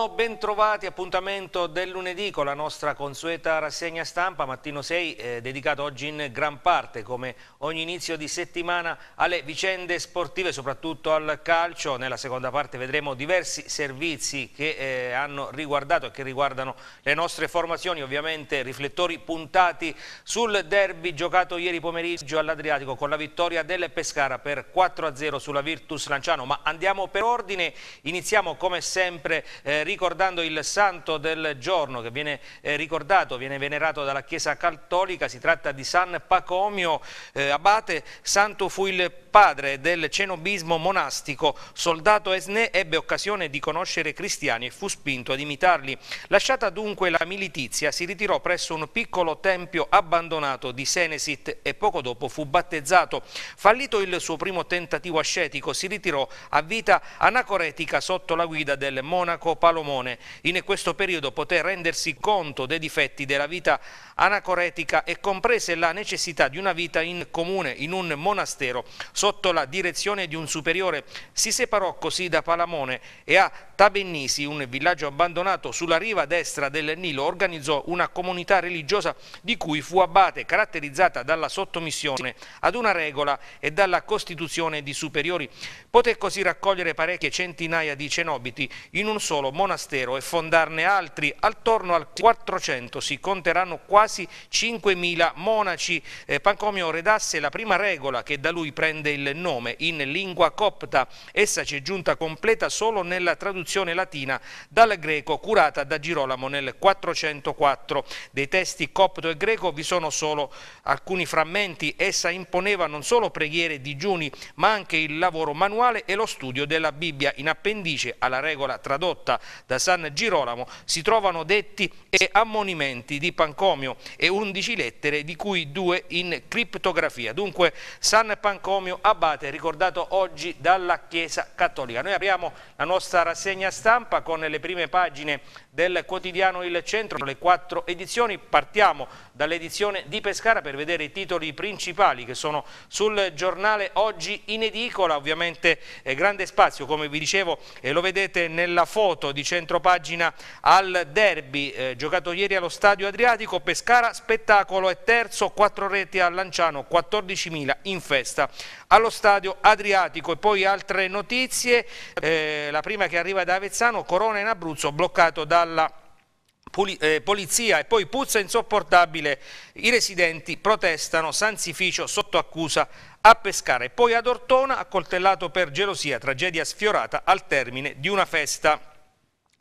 Buongiorno, bentrovati, appuntamento del lunedì con la nostra consueta rassegna stampa, mattino 6, eh, dedicato oggi in gran parte, come ogni inizio di settimana, alle vicende sportive, soprattutto al calcio. Nella seconda parte vedremo diversi servizi che eh, hanno riguardato e che riguardano le nostre formazioni, ovviamente riflettori puntati sul derby giocato ieri pomeriggio all'Adriatico con la vittoria del Pescara per 4-0 sulla Virtus Lanciano. Ma andiamo per ordine, iniziamo come sempre eh, ricordando il santo del giorno che viene eh, ricordato, viene venerato dalla Chiesa Cattolica, si tratta di San Pacomio eh, Abate, santo fu il padre del cenobismo monastico, soldato esne, ebbe occasione di conoscere cristiani e fu spinto ad imitarli. Lasciata dunque la militizia, si ritirò presso un piccolo tempio abbandonato di Senesit e poco dopo fu battezzato. Fallito il suo primo tentativo ascetico, si ritirò a vita anacoretica sotto la guida del monaco Palomino Solomone. In questo periodo poté rendersi conto dei difetti della vita anacoretica e comprese la necessità di una vita in comune, in un monastero, sotto la direzione di un superiore, si separò così da Palamone e a Tabennisi, un villaggio abbandonato sulla riva destra del Nilo, organizzò una comunità religiosa di cui fu abate, caratterizzata dalla sottomissione ad una regola e dalla costituzione di superiori. Poté così raccogliere parecchie centinaia di cenobiti in un solo monastero e fondarne altri. Attorno al 400 si conteranno quasi quasi 5.000 monaci. Eh, Pancomio redasse la prima regola che da lui prende il nome in lingua copta. Essa ci è giunta completa solo nella traduzione latina dal greco curata da Girolamo nel 404. Dei testi copto e greco vi sono solo alcuni frammenti. Essa imponeva non solo preghiere e digiuni, ma anche il lavoro manuale e lo studio della Bibbia. In appendice alla regola tradotta da San Girolamo si trovano detti e ammonimenti di Pancomio Pancomio e 11 lettere di cui due in criptografia. Dunque San Pancomio Abate ricordato oggi dalla Chiesa Cattolica. Noi apriamo la nostra rassegna stampa con le prime pagine del quotidiano Il Centro, le quattro edizioni. Partiamo dall'edizione di Pescara per vedere i titoli principali che sono sul giornale oggi in edicola. Ovviamente eh, grande spazio, come vi dicevo, e lo vedete nella foto di centropagina al derby eh, giocato ieri allo stadio Adriatico. Pescara Pescara, spettacolo e terzo, quattro reti a Lanciano, 14.000 in festa allo stadio Adriatico. E poi altre notizie, eh, la prima che arriva da Avezzano, Corona in Abruzzo bloccato dalla eh, polizia e poi puzza insopportabile, i residenti protestano, Sanzificio sotto accusa a pescare, poi ad Ortona accoltellato per gelosia, tragedia sfiorata al termine di una festa.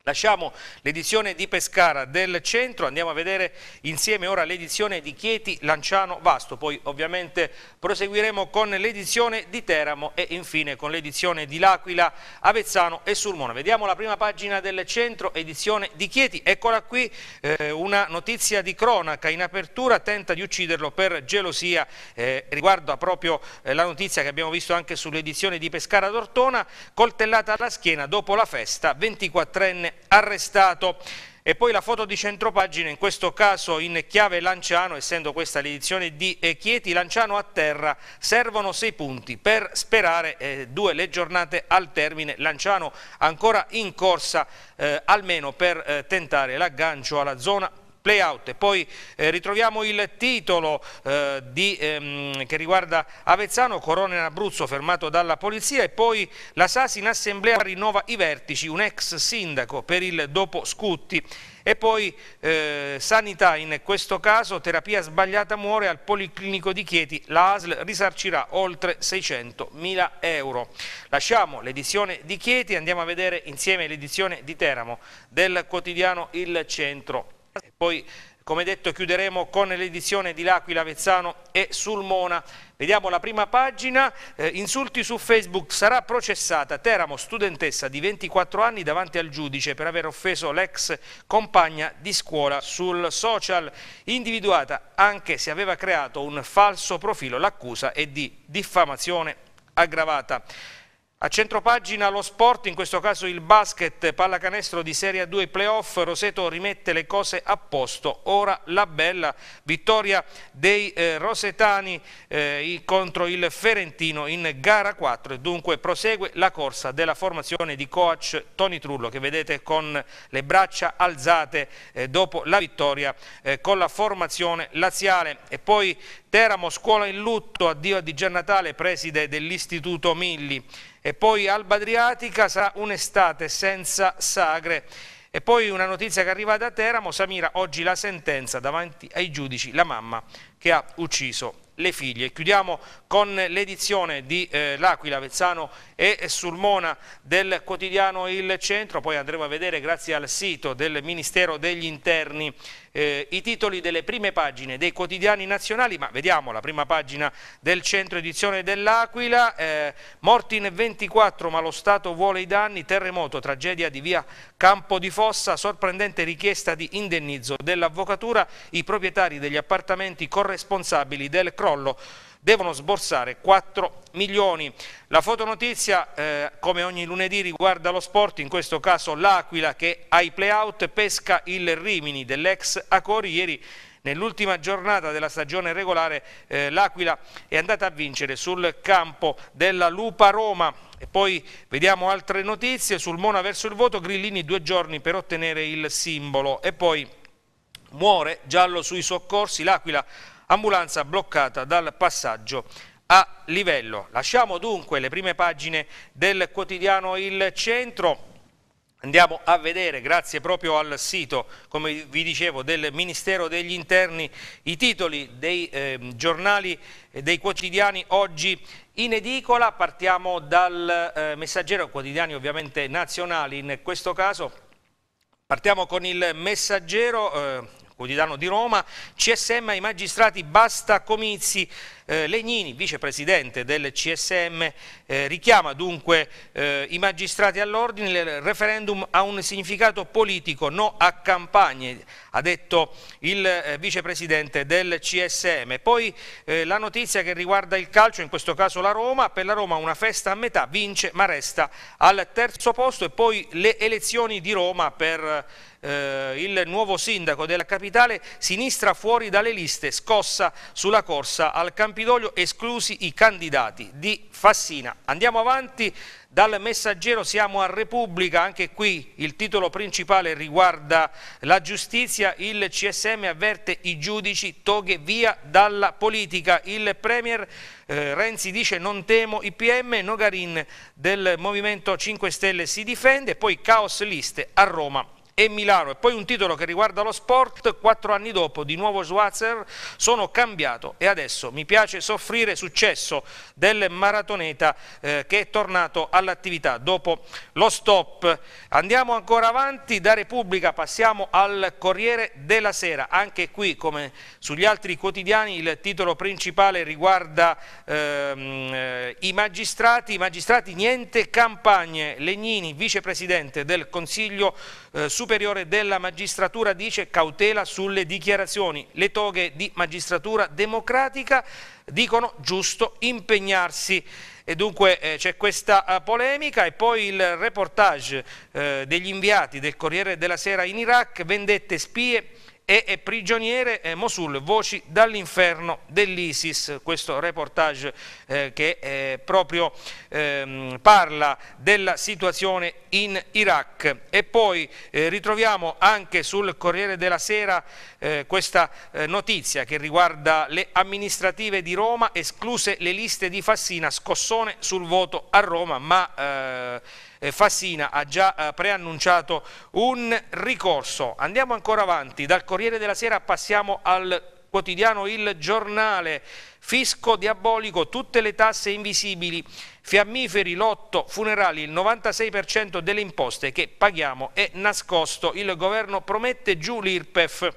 Lasciamo l'edizione di Pescara del centro, andiamo a vedere insieme ora l'edizione di Chieti, Lanciano, Vasto, poi ovviamente proseguiremo con l'edizione di Teramo e infine con l'edizione di L'Aquila, Avezzano e Sulmona. Vediamo la prima pagina del centro, edizione di Chieti, eccola qui eh, una notizia di cronaca in apertura, tenta di ucciderlo per gelosia eh, riguardo a proprio eh, la notizia che abbiamo visto anche sull'edizione di Pescara d'Ortona, coltellata alla schiena dopo la festa, 24enne viene arrestato. E poi la foto di centropagina, in questo caso in chiave Lanciano, essendo questa l'edizione di eh, Chieti, Lanciano a terra, servono sei punti per sperare eh, due le giornate al termine, Lanciano ancora in corsa eh, almeno per eh, tentare l'aggancio alla zona playout. E poi eh, ritroviamo il titolo eh, di, ehm, che riguarda Avezzano, Corone in Abruzzo fermato dalla polizia e poi la Sasi in assemblea rinnova i vertici, un ex sindaco per il dopo Scutti. E poi eh, sanità in questo caso, terapia sbagliata muore al Policlinico di Chieti, la ASL risarcirà oltre 600.000 euro. Lasciamo l'edizione di Chieti e andiamo a vedere insieme l'edizione di Teramo del quotidiano Il Centro. E poi, come detto, chiuderemo con l'edizione di L'Aquila, Vezzano e Sulmona. Vediamo la prima pagina, eh, insulti su Facebook, sarà processata Teramo, studentessa di 24 anni davanti al giudice per aver offeso l'ex compagna di scuola sul social, individuata anche se aveva creato un falso profilo, l'accusa è di diffamazione aggravata. A centropagina lo sport, in questo caso il basket, pallacanestro di Serie 2 playoff, Roseto rimette le cose a posto, ora la bella vittoria dei eh, Rosetani eh, contro il Ferentino in gara 4 e dunque prosegue la corsa della formazione di coach Toni Trullo che vedete con le braccia alzate eh, dopo la vittoria eh, con la formazione laziale e poi Teramo, scuola in lutto, addio a Di Gian Natale, preside dell'Istituto Milli e poi Alba Adriatica sarà un'estate senza sagre. E poi una notizia che arriva da Teramo, Samira, oggi la sentenza davanti ai giudici, la mamma che ha ucciso le figlie. Chiudiamo con l'edizione di eh, L'Aquila, Vezzano e Sulmona del quotidiano Il Centro, poi andremo a vedere grazie al sito del Ministero degli Interni eh, i titoli delle prime pagine dei quotidiani nazionali, ma vediamo la prima pagina del centro edizione dell'Aquila, eh, morti in 24 ma lo Stato vuole i danni, terremoto, tragedia di via Campo di Fossa, sorprendente richiesta di indennizzo dell'avvocatura, i proprietari degli appartamenti corresponsabili del crollo devono sborsare 4 milioni. La fotonotizia, eh, come ogni lunedì, riguarda lo sport, in questo caso l'Aquila che ai playout pesca il Rimini dell'ex Acori. Ieri Nell'ultima giornata della stagione regolare eh, l'Aquila è andata a vincere sul campo della Lupa Roma. E poi vediamo altre notizie sul Mona verso il voto, Grillini due giorni per ottenere il simbolo e poi muore giallo sui soccorsi, l'Aquila ambulanza bloccata dal passaggio a livello. Lasciamo dunque le prime pagine del quotidiano Il Centro. Andiamo a vedere, grazie proprio al sito, come vi dicevo, del Ministero degli Interni, i titoli dei eh, giornali e dei quotidiani oggi in edicola. Partiamo dal eh, messaggero, quotidiani ovviamente nazionali in questo caso. Partiamo con il messaggero, eh, quotidiano di Roma, CSM ai magistrati basta comizi, eh, Legnini, vicepresidente del CSM, eh, richiama dunque eh, i magistrati all'ordine, il referendum ha un significato politico, no a campagne, ha detto il eh, vicepresidente del CSM. Poi eh, la notizia che riguarda il calcio, in questo caso la Roma, per la Roma una festa a metà, vince ma resta al terzo posto e poi le elezioni di Roma per eh, il nuovo sindaco della capitale, sinistra fuori dalle liste, scossa sulla corsa al Campidoglio, esclusi i candidati di Fassina. Andiamo avanti dal messaggero siamo a Repubblica, anche qui il titolo principale riguarda la giustizia, il CSM avverte i giudici toghe via dalla politica, il Premier eh, Renzi dice non temo i PM, Nogarin del Movimento 5 Stelle si difende, poi caos liste a Roma e Milano e poi un titolo che riguarda lo sport, quattro anni dopo di nuovo Schwarzer sono cambiato e adesso mi piace soffrire successo del maratoneta eh, che è tornato all'attività dopo lo stop. Andiamo ancora avanti, da Repubblica passiamo al Corriere della Sera, anche qui come sugli altri quotidiani il titolo principale riguarda ehm, eh, i magistrati, i magistrati niente campagne, Legnini vicepresidente del Consiglio eh, Superiore superiore della magistratura dice cautela sulle dichiarazioni. Le toghe di magistratura democratica dicono giusto impegnarsi. E dunque eh, c'è questa eh, polemica e poi il reportage eh, degli inviati del Corriere della Sera in Iraq, vendette spie e, e prigioniere eh, Mosul, voci dall'inferno dell'ISIS, questo reportage eh, che eh, proprio ehm, parla della situazione in Iraq. E poi eh, ritroviamo anche sul Corriere della Sera eh, questa eh, notizia che riguarda le amministrative di Roma, escluse le liste di Fassina, scossone sul voto a Roma, ma eh, Fassina ha già eh, preannunciato un ricorso. Andiamo ancora avanti, dal Corriere della Sera passiamo al quotidiano Il Giornale, fisco diabolico, tutte le tasse invisibili, fiammiferi, lotto, funerali, il 96% delle imposte che paghiamo è nascosto, il governo promette giù l'IRPEF.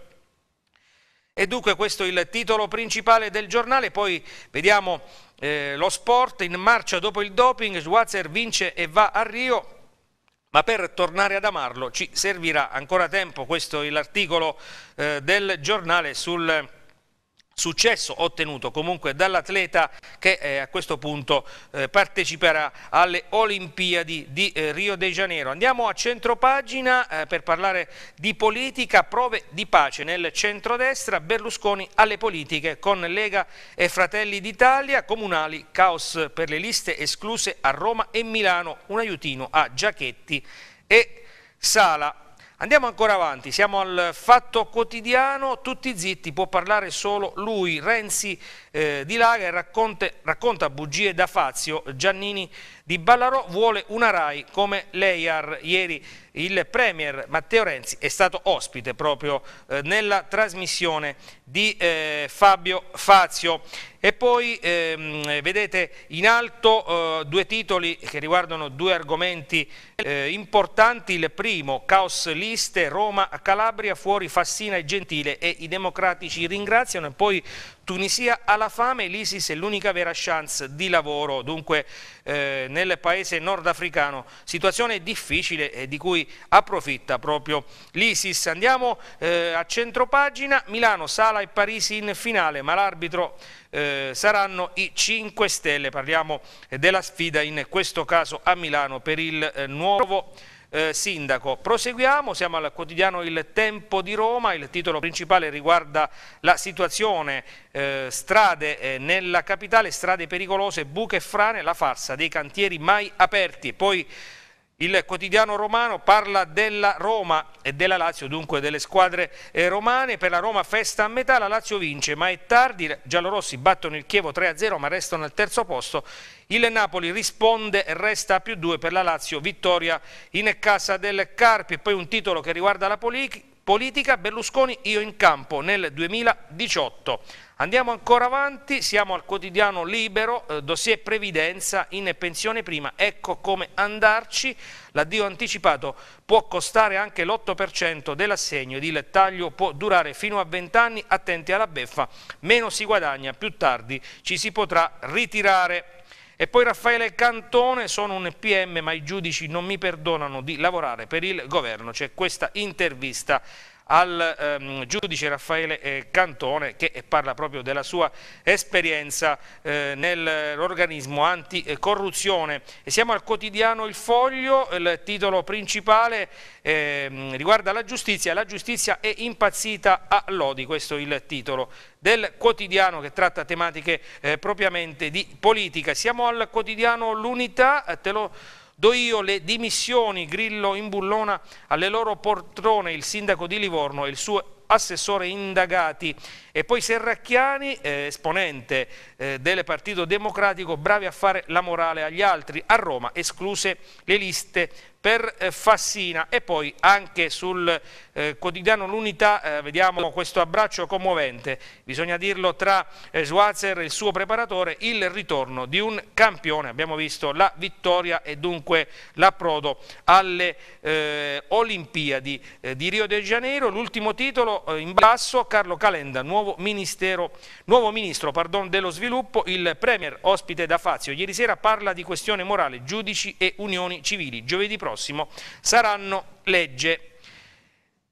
E dunque questo è il titolo principale del giornale, poi vediamo eh, lo sport in marcia dopo il doping, Schwarzer vince e va a Rio. Ma per tornare ad amarlo ci servirà ancora tempo, questo è l'articolo eh, del giornale sul successo ottenuto comunque dall'atleta che eh, a questo punto eh, parteciperà alle Olimpiadi di eh, Rio de Janeiro. Andiamo a centropagina eh, per parlare di politica, prove di pace nel centrodestra, Berlusconi alle politiche con Lega e Fratelli d'Italia, comunali, caos per le liste escluse a Roma e Milano, un aiutino a Giachetti e Sala. Andiamo ancora avanti, siamo al fatto quotidiano, tutti zitti, può parlare solo lui, Renzi eh, di Laga racconte, racconta bugie da Fazio, Giannini di Ballarò vuole una RAI come Leiar. Ieri il Premier Matteo Renzi è stato ospite proprio eh, nella trasmissione di eh, Fabio Fazio. E poi ehm, vedete in alto eh, due titoli che riguardano due argomenti eh, importanti. Il primo, caos liste, Roma, Calabria, fuori Fassina e Gentile e i democratici ringraziano. E poi Tunisia ha la fame, l'ISIS è l'unica vera chance di lavoro, dunque eh, nel paese nordafricano, situazione difficile e di cui approfitta proprio l'ISIS. Andiamo eh, a centropagina, Milano, Sala e Parisi in finale, ma l'arbitro eh, saranno i 5 Stelle, parliamo eh, della sfida in questo caso a Milano per il eh, nuovo eh, sindaco. Proseguiamo, siamo al quotidiano Il Tempo di Roma, il titolo principale riguarda la situazione eh, strade eh, nella capitale, strade pericolose, buche e frane, la farsa dei cantieri mai aperti. Poi il quotidiano romano parla della Roma e della Lazio, dunque delle squadre eh, romane. Per la Roma festa a metà, la Lazio vince, ma è tardi. Giallorossi battono il Chievo 3-0, ma restano al terzo posto. Il Napoli risponde, resta a più due per la Lazio, vittoria in casa del Carpi. E poi un titolo che riguarda la politica politica Berlusconi io in campo nel 2018. Andiamo ancora avanti, siamo al quotidiano libero, eh, dossier previdenza in pensione prima, ecco come andarci, l'addio anticipato può costare anche l'8% dell'assegno ed il taglio può durare fino a 20 anni, attenti alla beffa, meno si guadagna, più tardi ci si potrà ritirare. E poi Raffaele Cantone, sono un PM ma i giudici non mi perdonano di lavorare per il governo, c'è questa intervista al ehm, giudice Raffaele eh, Cantone che eh, parla proprio della sua esperienza eh, nell'organismo anticorruzione. E siamo al quotidiano Il Foglio, il titolo principale ehm, riguarda la giustizia, la giustizia è impazzita a Lodi, questo è il titolo del quotidiano che tratta tematiche eh, propriamente di politica. Siamo al quotidiano L'Unità, eh, te lo Do io le dimissioni, Grillo in Bullona, alle loro portrone il sindaco di Livorno e il suo assessore indagati e poi Serracchiani, eh, esponente eh, del Partito Democratico, bravi a fare la morale agli altri, a Roma escluse le liste per eh, Fassina e poi anche sul eh, quotidiano L'Unità eh, vediamo questo abbraccio commovente, bisogna dirlo tra Schwarzer e il suo preparatore, il ritorno di un campione, abbiamo visto la vittoria e dunque l'approdo alle eh, Olimpiadi di Rio de Janeiro, l'ultimo titolo in basso Carlo Calenda, nuovo, nuovo ministro pardon, dello sviluppo, il premier ospite da Fazio ieri sera parla di questione morale, giudici e unioni civili, giovedì prossimo prossimo, saranno legge.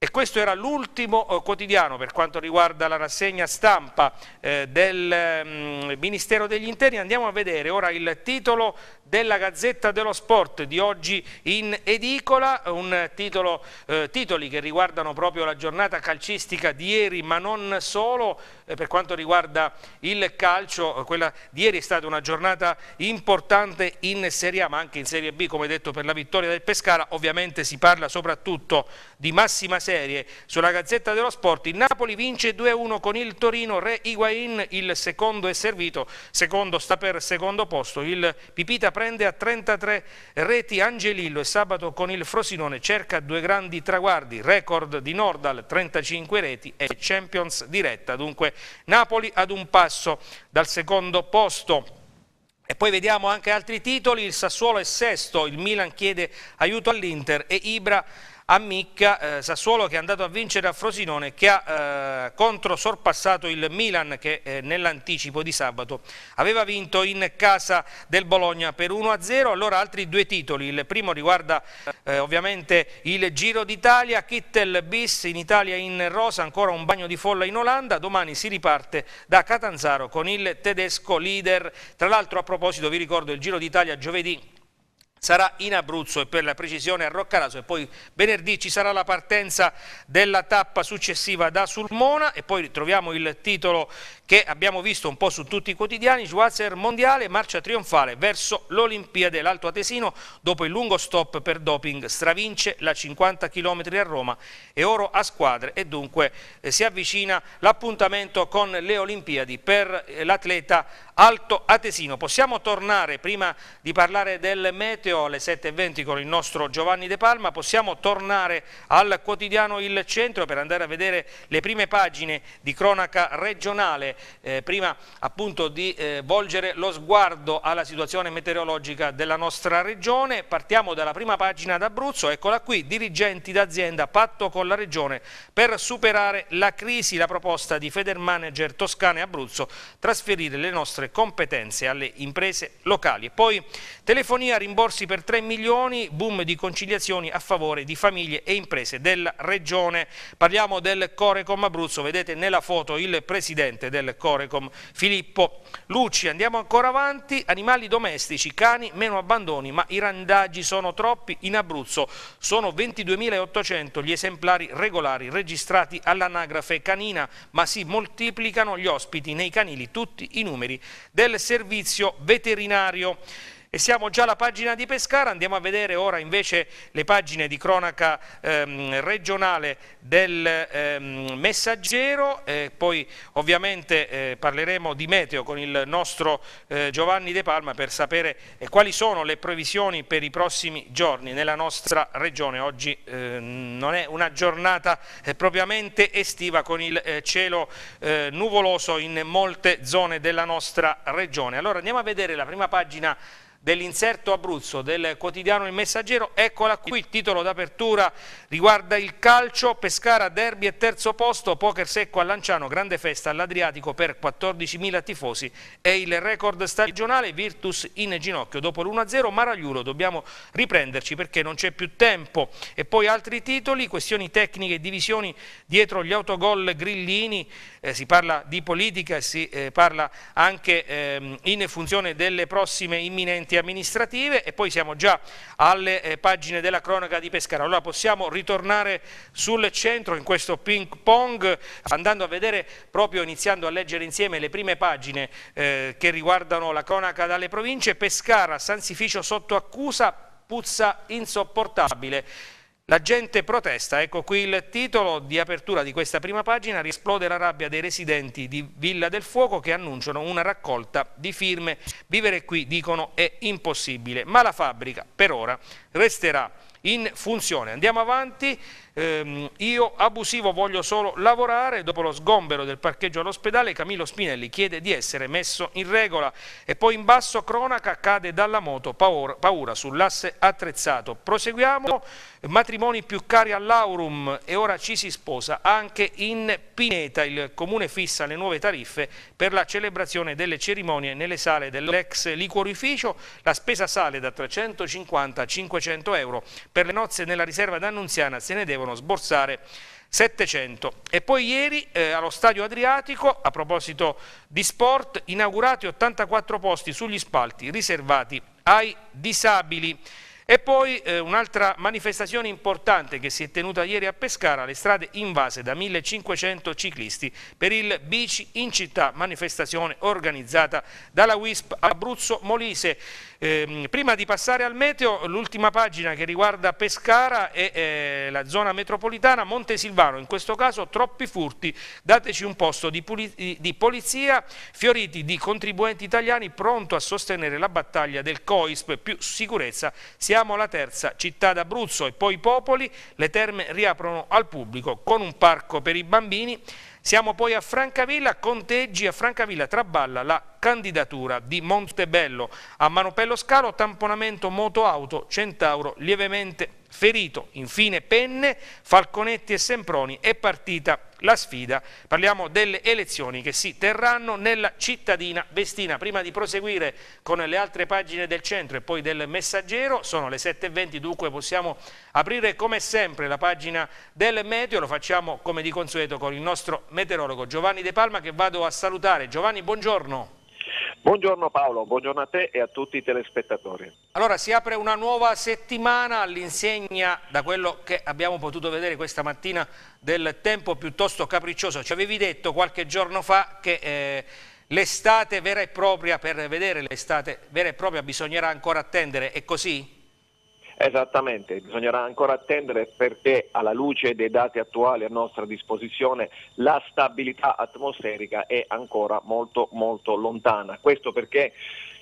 E questo era l'ultimo eh, quotidiano per quanto riguarda la rassegna stampa eh, del mm, Ministero degli Interni. Andiamo a vedere ora il titolo della Gazzetta dello Sport di oggi in edicola, un titolo, eh, titoli che riguardano proprio la giornata calcistica di ieri, ma non solo eh, per quanto riguarda il calcio, eh, quella di ieri è stata una giornata importante in Serie A, ma anche in Serie B, come detto per la vittoria del Pescara, ovviamente si parla soprattutto di massima serie sulla Gazzetta dello Sport, il Napoli vince 2-1 con il Torino, Re Higuain il secondo è servito, secondo sta per secondo posto, il Pipita prende a 33 reti Angelillo e sabato con il Frosinone cerca due grandi traguardi, record di Nordal 35 reti e Champions diretta, dunque Napoli ad un passo dal secondo posto. E poi vediamo anche altri titoli, il Sassuolo è sesto, il Milan chiede aiuto all'Inter e Ibra a Micca, eh, Sassuolo che è andato a vincere a Frosinone che ha eh, controsorpassato il Milan che eh, nell'anticipo di sabato aveva vinto in casa del Bologna per 1-0, allora altri due titoli, il primo riguarda eh, ovviamente il Giro d'Italia, Kittel bis in Italia in rosa, ancora un bagno di folla in Olanda, domani si riparte da Catanzaro con il tedesco leader, tra l'altro a proposito vi ricordo il Giro d'Italia giovedì sarà in Abruzzo e per la precisione a Roccaraso e poi venerdì ci sarà la partenza della tappa successiva da Sulmona e poi troviamo il titolo che abbiamo visto un po' su tutti i quotidiani, Schwarzer mondiale, marcia trionfale verso l'Olimpiade, l'Alto Atesino dopo il lungo stop per doping stravince la 50 km a Roma e oro a squadre e dunque eh, si avvicina l'appuntamento con le Olimpiadi per eh, l'atleta Alto Atesino. Possiamo tornare, prima di parlare del meteo alle 7.20 con il nostro Giovanni De Palma, possiamo tornare al quotidiano Il Centro per andare a vedere le prime pagine di cronaca regionale, eh, prima appunto di eh, volgere lo sguardo alla situazione meteorologica della nostra regione. Partiamo dalla prima pagina d'Abruzzo, eccola qui, dirigenti d'azienda, patto con la regione per superare la crisi, la proposta di Federmanager Toscane Abruzzo, trasferire le nostre competenze alle imprese locali. E poi telefonia, rimborsi per 3 milioni, boom di conciliazioni a favore di famiglie e imprese della Regione. Parliamo del Corecom Abruzzo, vedete nella foto il presidente del Corecom, Filippo Lucci. Andiamo ancora avanti, animali domestici, cani, meno abbandoni, ma i randaggi sono troppi. In Abruzzo sono 22.800 gli esemplari regolari registrati all'anagrafe canina, ma si moltiplicano gli ospiti nei canili, tutti i numeri del servizio veterinario. E siamo già alla pagina di Pescara, andiamo a vedere ora invece le pagine di cronaca ehm, regionale del ehm, Messaggero, eh, poi ovviamente eh, parleremo di meteo con il nostro eh, Giovanni De Palma per sapere eh, quali sono le previsioni per i prossimi giorni nella nostra regione. Oggi eh, non è una giornata eh, propriamente estiva con il cielo nuvoloso in molte zone della nostra regione. Allora andiamo a vedere la prima pagina dell'inserto Abruzzo del quotidiano Il Messaggero, eccola qui, il titolo d'apertura riguarda il calcio, Pescara, derby e terzo posto, poker secco a Lanciano, grande festa all'Adriatico per 14.000 tifosi e il record stagionale Virtus in ginocchio dopo l'1-0, Maragliulo dobbiamo riprenderci perché non c'è più tempo e poi altri titoli, questioni tecniche e divisioni dietro gli autogol Grillini, eh, si parla di politica e si eh, parla anche eh, in funzione delle prossime imminenti procedimenti amministrative e poi siamo già alle eh, pagine della cronaca di Pescara. Allora possiamo ritornare sul centro in questo ping pong andando a vedere proprio iniziando a leggere insieme le prime pagine eh, che riguardano la cronaca dalle province. Pescara, Sansificio sotto accusa, puzza insopportabile. La gente protesta, ecco qui il titolo di apertura di questa prima pagina, risplode la rabbia dei residenti di Villa del Fuoco che annunciano una raccolta di firme, vivere qui dicono è impossibile, ma la fabbrica per ora resterà in funzione. Andiamo avanti ehm, io abusivo voglio solo lavorare, dopo lo sgombero del parcheggio all'ospedale Camillo Spinelli chiede di essere messo in regola e poi in basso cronaca cade dalla moto paura, paura sull'asse attrezzato. Proseguiamo, matrimoni più cari all'aurum e ora ci si sposa anche in Pineta, il comune fissa le nuove tariffe per la celebrazione delle cerimonie nelle sale dell'ex liquorificio, la spesa sale da 350 a 500 euro, per le nozze nella riserva d'Annunziana se ne devono devono sborsare 700. E poi ieri eh, allo Stadio Adriatico, a proposito di sport, inaugurati 84 posti sugli spalti riservati ai disabili. E poi eh, un'altra manifestazione importante che si è tenuta ieri a Pescara, le strade invase da 1500 ciclisti per il Bici in città, manifestazione organizzata dalla WISP Abruzzo Molise. Eh, prima di passare al meteo, l'ultima pagina che riguarda Pescara e eh, la zona metropolitana, Montesilvano, in questo caso troppi furti, dateci un posto di, di polizia, fioriti di contribuenti italiani pronto a sostenere la battaglia del COISP, più sicurezza, si Abbiamo la terza città d'Abruzzo e poi Popoli, le terme riaprono al pubblico con un parco per i bambini. Siamo poi a Francavilla, conteggi a Francavilla traballa la candidatura di Montebello. A Manopello Scalo tamponamento moto-auto, Centauro lievemente ferito. Infine Penne, Falconetti e Semproni è partita la sfida, parliamo delle elezioni che si terranno nella cittadina Vestina. Prima di proseguire con le altre pagine del centro e poi del messaggero, sono le 7.20 dunque possiamo aprire come sempre la pagina del meteo, lo facciamo come di consueto con il nostro meteorologo Giovanni De Palma che vado a salutare. Giovanni buongiorno. Buongiorno Paolo, buongiorno a te e a tutti i telespettatori. Allora si apre una nuova settimana all'insegna da quello che abbiamo potuto vedere questa mattina del tempo piuttosto capriccioso. Ci avevi detto qualche giorno fa che... Eh, L'estate vera e propria, per vedere l'estate vera e propria bisognerà ancora attendere, è così? Esattamente, bisognerà ancora attendere perché alla luce dei dati attuali a nostra disposizione la stabilità atmosferica è ancora molto molto lontana. Questo perché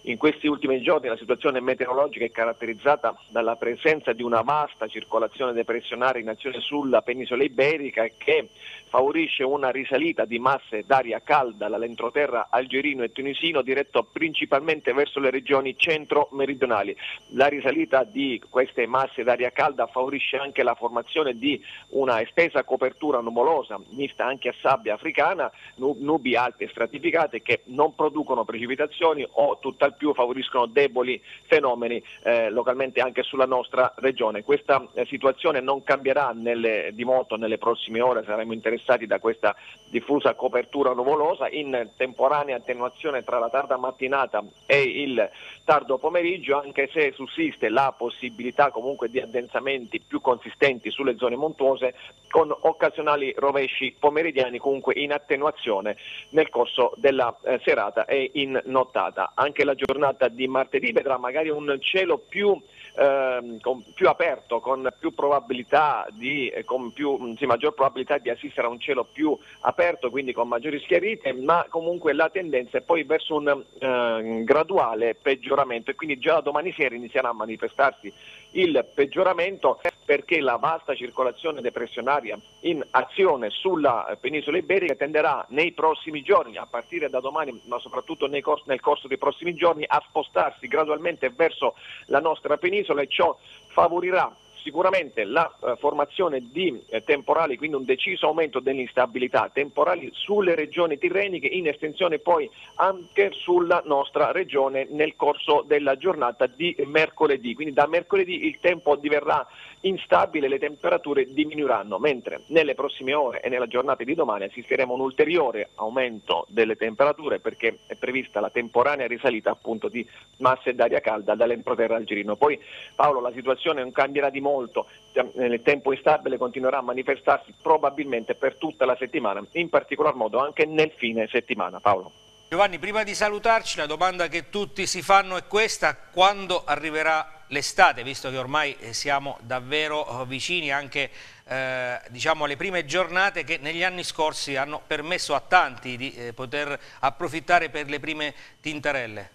in questi ultimi giorni la situazione meteorologica è caratterizzata dalla presenza di una vasta circolazione depressionaria in azione sulla penisola iberica che favorisce una risalita di masse d'aria calda dall'entroterra algerino e tunisino diretto principalmente verso le regioni centro-meridionali. La risalita di queste masse d'aria calda favorisce anche la formazione di una estesa copertura nuvolosa mista anche a sabbia africana, nubi alte e stratificate che non producono precipitazioni o tutt'al più favoriscono deboli fenomeni eh, localmente anche sulla nostra regione. Questa eh, situazione non cambierà nelle, di moto nelle prossime ore, saremo interessati interessati da questa diffusa copertura nuvolosa in temporanea attenuazione tra la tarda mattinata e il tardo pomeriggio, anche se sussiste la possibilità comunque di addensamenti più consistenti sulle zone montuose con occasionali rovesci pomeridiani comunque in attenuazione nel corso della eh, serata e in nottata. Anche la giornata di martedì vedrà magari un cielo più, eh, con, più aperto, con, più probabilità di, eh, con più, mm, sì, maggior probabilità di assistere a un cielo più aperto, quindi con maggiori schiarite, ma comunque la tendenza è poi verso un eh, graduale peggioramento peggioramento e quindi già da domani sera inizierà a manifestarsi il peggioramento perché la vasta circolazione depressionaria in azione sulla penisola iberica tenderà nei prossimi giorni, a partire da domani ma soprattutto corso, nel corso dei prossimi giorni, a spostarsi gradualmente verso la nostra penisola e ciò favorirà Sicuramente la eh, formazione di eh, temporali, quindi un deciso aumento dell'instabilità, temporali sulle regioni tirreniche, in estensione poi anche sulla nostra regione nel corso della giornata di mercoledì. Quindi da mercoledì il tempo diverrà instabile le temperature diminuiranno, mentre nelle prossime ore e nella giornata di domani assisteremo a un ulteriore aumento delle temperature perché è prevista la temporanea risalita appunto di masse d'aria calda dall'entroterra algerino. Poi Paolo la situazione non cambierà di molto, il tempo instabile continuerà a manifestarsi probabilmente per tutta la settimana, in particolar modo anche nel fine settimana. Paolo. Giovanni, prima di salutarci, la domanda che tutti si fanno è questa, quando arriverà l'estate, visto che ormai eh, siamo davvero oh, vicini anche eh, diciamo alle prime giornate che negli anni scorsi hanno permesso a tanti di eh, poter approfittare per le prime tintarelle?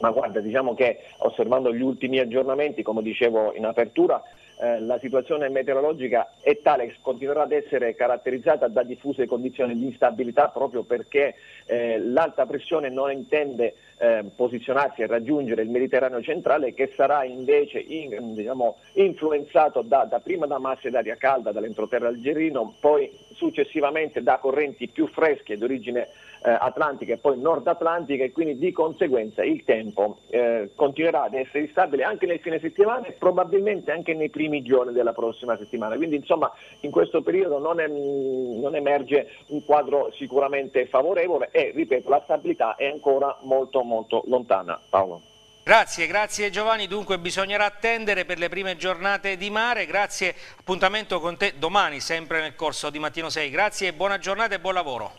Ma guarda, diciamo che osservando gli ultimi aggiornamenti, come dicevo in apertura, eh, la situazione meteorologica è tale che continuerà ad essere caratterizzata da diffuse condizioni di instabilità proprio perché eh, l'alta pressione non intende Ehm, posizionarsi e raggiungere il Mediterraneo centrale che sarà invece in, diciamo, influenzato da, da prima da masse d'aria calda dall'entroterra algerino, poi successivamente da correnti più fresche di origine eh, atlantica e poi nord atlantica e quindi di conseguenza il tempo eh, continuerà ad essere instabile anche nel fine settimana e probabilmente anche nei primi giorni della prossima settimana. Quindi insomma in questo periodo non, è, mm, non emerge un quadro sicuramente favorevole e ripeto la stabilità è ancora molto molto lontana. Paolo. Grazie, grazie Giovanni. Dunque bisognerà attendere per le prime giornate di mare. Grazie, appuntamento con te domani, sempre nel corso di Mattino 6. Grazie, buona giornata e buon lavoro.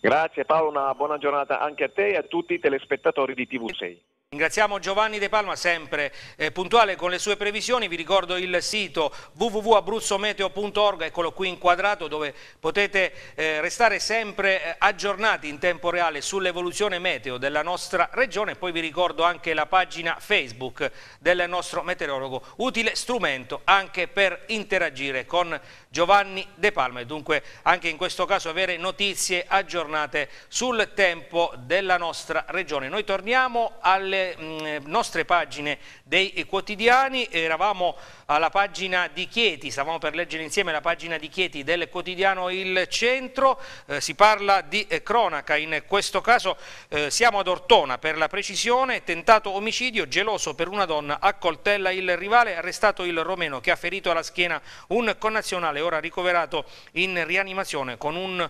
Grazie Paolo, una buona giornata anche a te e a tutti i telespettatori di TV6. Ringraziamo Giovanni De Palma, sempre eh, puntuale con le sue previsioni. Vi ricordo il sito www.abruzzometeo.org, eccolo qui inquadrato, dove potete eh, restare sempre eh, aggiornati in tempo reale sull'evoluzione meteo della nostra regione. Poi vi ricordo anche la pagina Facebook del nostro meteorologo, utile strumento anche per interagire con Giovanni De Palma e dunque anche in questo caso avere notizie aggiornate sul tempo della nostra regione. Noi torniamo alle mh, nostre pagine dei quotidiani, eravamo alla pagina di Chieti, stavamo per leggere insieme la pagina di Chieti del quotidiano Il Centro, eh, si parla di eh, cronaca, in questo caso eh, siamo ad Ortona per la precisione, tentato omicidio, geloso per una donna, accoltella il rivale, arrestato il romeno che ha ferito alla schiena un connazionale, ora ricoverato in rianimazione con un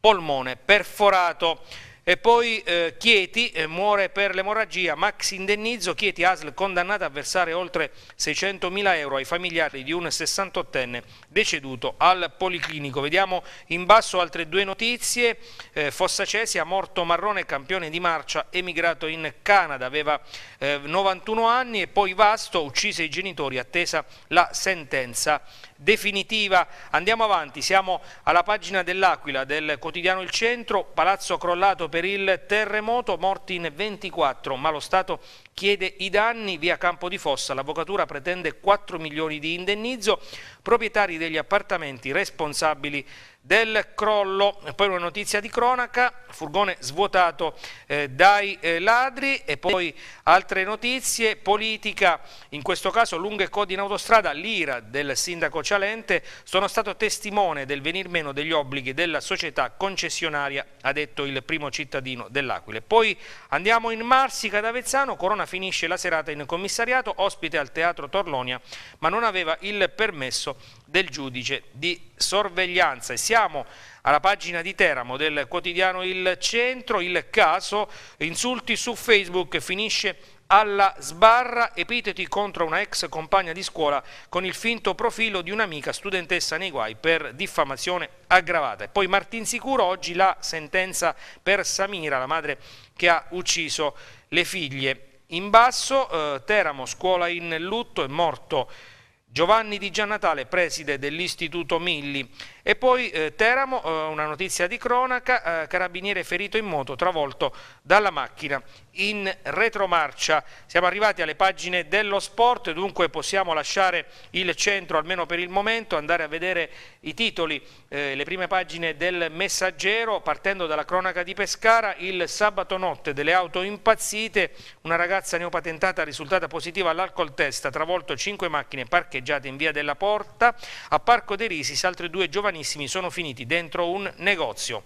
polmone perforato. E poi eh, Chieti eh, muore per l'emorragia, max indennizzo, Chieti Asl condannata a versare oltre 600.000 euro ai familiari di un 68enne deceduto al Policlinico. Vediamo in basso altre due notizie, eh, Fossacesia, morto marrone, campione di marcia, emigrato in Canada, aveva 91 eh, anni e poi Vasto, uccise i genitori, attesa la sentenza definitiva. Andiamo avanti, siamo alla pagina dell'Aquila del quotidiano Il Centro, palazzo crollato per il terremoto, morti in 24, ma lo Stato chiede i danni via Campo di Fossa, l'avvocatura pretende 4 milioni di indennizzo, proprietari degli appartamenti responsabili del crollo. poi una notizia di cronaca, furgone svuotato eh, dai eh, ladri e poi altre notizie, politica, in questo caso lunghe code in autostrada, l'ira del sindaco Cialente, sono stato testimone del venir meno degli obblighi della società concessionaria, ha detto il primo cittadino dell'Aquile. Poi andiamo in Marsica ad Avezzano, Corona finisce la serata in commissariato, ospite al teatro Torlonia, ma non aveva il permesso del giudice di sorveglianza. E siamo alla pagina di Teramo del quotidiano Il Centro, il caso insulti su Facebook finisce alla sbarra, epiteti contro una ex compagna di scuola con il finto profilo di un'amica studentessa nei guai per diffamazione aggravata. E poi Martin Sicuro oggi la sentenza per Samira, la madre che ha ucciso le figlie. In basso, eh, Teramo, scuola in lutto, è morto Giovanni Di Giannatale, preside dell'Istituto Milli, e poi eh, Teramo, eh, una notizia di cronaca, eh, carabiniere ferito in moto travolto dalla macchina in retromarcia. Siamo arrivati alle pagine dello sport, dunque possiamo lasciare il centro almeno per il momento, andare a vedere i titoli, eh, le prime pagine del messaggero, partendo dalla cronaca di Pescara, il sabato notte delle auto impazzite, una ragazza neopatentata risultata positiva all'alcol testa, travolto 5 macchine parcheggiate in via della Porta, a Parco dei Risis altri due giovani giovanissimi sono finiti dentro un negozio.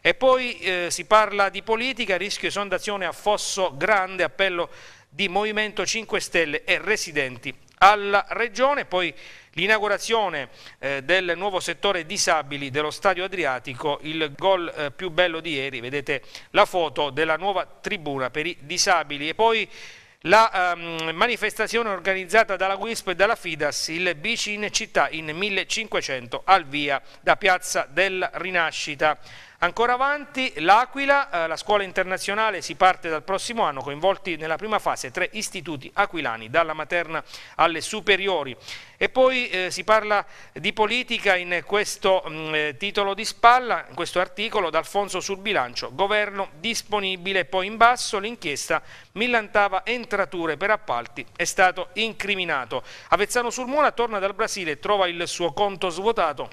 E poi eh, si parla di politica, rischio esondazione a Fosso Grande, appello di Movimento 5 Stelle e residenti alla Regione, poi l'inaugurazione eh, del nuovo settore disabili dello Stadio Adriatico, il gol eh, più bello di ieri, vedete la foto della nuova tribuna per i disabili e poi la um, manifestazione organizzata dalla WISP e dalla FIDAS, il bici in città in 1500 al via da Piazza della Rinascita. Ancora avanti, l'Aquila, eh, la scuola internazionale si parte dal prossimo anno, coinvolti nella prima fase tre istituti aquilani, dalla materna alle superiori. E poi eh, si parla di politica in questo mh, mm, eh, titolo di spalla, in questo articolo, d'Alfonso sul bilancio, governo disponibile, poi in basso l'inchiesta millantava entrature per appalti, è stato incriminato. Avezzano sul Mona torna dal Brasile, e trova il suo conto svuotato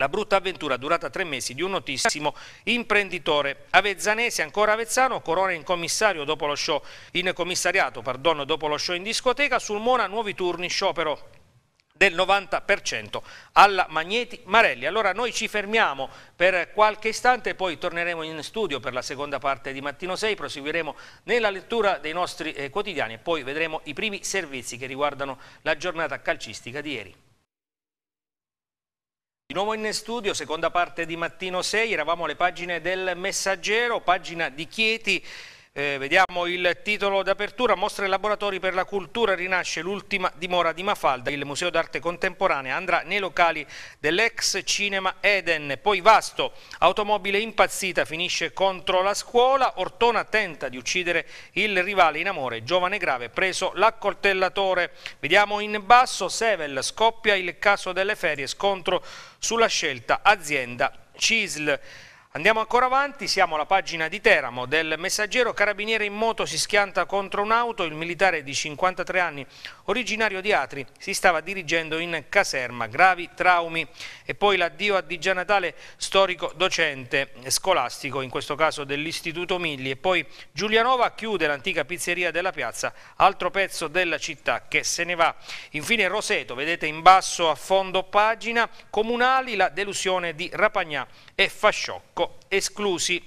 la brutta avventura durata tre mesi di un notissimo imprenditore avezzanese, ancora avezzano, Corona in commissario dopo lo show, in commissariato, pardon, dopo lo show in discoteca, sul Mona nuovi turni, sciopero del 90% alla Magneti Marelli. Allora noi ci fermiamo per qualche istante, poi torneremo in studio per la seconda parte di Mattino 6, proseguiremo nella lettura dei nostri eh, quotidiani e poi vedremo i primi servizi che riguardano la giornata calcistica di ieri. Di nuovo in studio, seconda parte di Mattino 6, eravamo alle pagine del Messaggero, pagina di Chieti eh, vediamo il titolo d'apertura, mostra i laboratori per la cultura rinasce l'ultima dimora di Mafalda, il Museo d'arte contemporanea andrà nei locali dell'ex cinema Eden, poi Vasto, automobile impazzita finisce contro la scuola, Ortona tenta di uccidere il rivale in amore, giovane grave preso l'accoltellatore, vediamo in basso Sevel, scoppia il caso delle ferie, scontro sulla scelta azienda CISL. Andiamo ancora avanti, siamo alla pagina di Teramo del messaggero carabiniere in moto si schianta contro un'auto, il militare di 53 anni originario di Atri si stava dirigendo in caserma, gravi traumi e poi l'addio a Di Gianatale, storico docente scolastico, in questo caso dell'Istituto Milli e poi Giulianova chiude l'antica pizzeria della piazza, altro pezzo della città che se ne va. Infine Roseto, vedete in basso a fondo pagina, comunali la delusione di Rapagnà e Fasciocco. Marocco esclusi.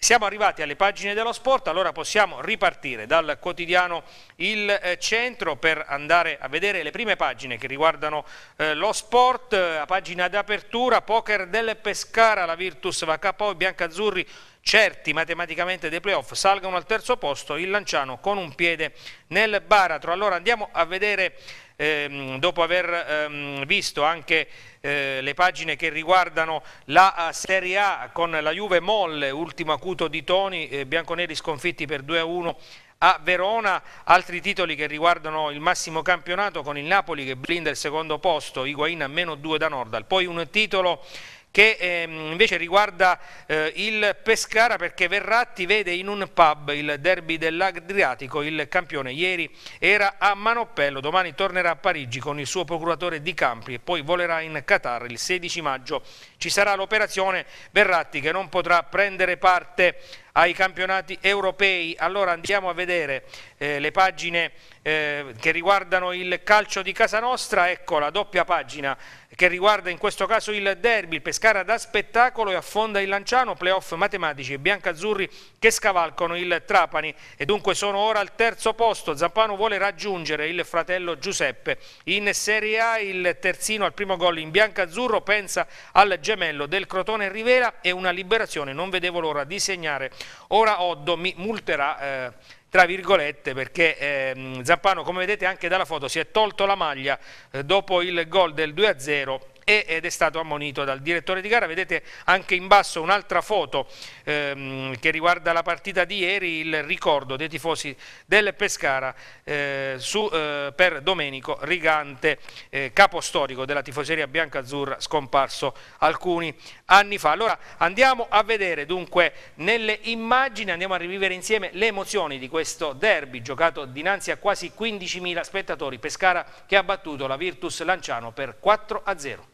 Siamo arrivati alle pagine dello sport, allora possiamo ripartire dal quotidiano Il eh, Centro per andare a vedere le prime pagine che riguardano eh, lo sport. Eh, a pagina d'apertura, poker del Pescara, la Virtus va capo, i biancazzurri certi matematicamente dei playoff salgono al terzo posto, il Lanciano con un piede nel baratro. Allora andiamo a vedere ehm, dopo aver ehm, visto anche eh, le pagine che riguardano la eh, Serie A con la Juve molle, ultimo acuto di Toni, eh, bianconeri sconfitti per 2-1 a Verona, altri titoli che riguardano il massimo campionato con il Napoli che blinda il secondo posto, Higuain a meno 2 da Nordal, poi un titolo che ehm, invece riguarda eh, il Pescara perché Verratti vede in un pub il derby dell'Adriatico, il campione ieri era a Manopello domani tornerà a Parigi con il suo procuratore Di Campri e poi volerà in Qatar il 16 maggio. Ci sarà l'operazione Verratti che non potrà prendere parte ai campionati europei. Allora andiamo a vedere eh, le pagine eh, che riguardano il calcio di casa nostra, ecco la doppia pagina che riguarda in questo caso il derby, il Pescara da spettacolo e affonda il Lanciano, playoff matematici e biancazzurri che scavalcano il Trapani e dunque sono ora al terzo posto, Zampano vuole raggiungere il fratello Giuseppe in Serie A, il terzino al primo gol in biancazzurro pensa al gemello del Crotone Rivera e una liberazione, non vedevo l'ora di segnare Ora Oddo mi multerà, eh, tra virgolette, perché eh, Zappano, come vedete anche dalla foto, si è tolto la maglia eh, dopo il gol del 2-0 ed è stato ammonito dal direttore di gara. Vedete anche in basso un'altra foto ehm, che riguarda la partita di ieri, il ricordo dei tifosi del Pescara eh, su, eh, per Domenico Rigante, eh, capo storico della tifoseria bianca-azzurra, scomparso alcuni anni fa. Allora andiamo a vedere dunque nelle immagini, andiamo a rivivere insieme le emozioni di questo derby giocato dinanzi a quasi 15.000 spettatori, Pescara che ha battuto la Virtus Lanciano per 4 a 0.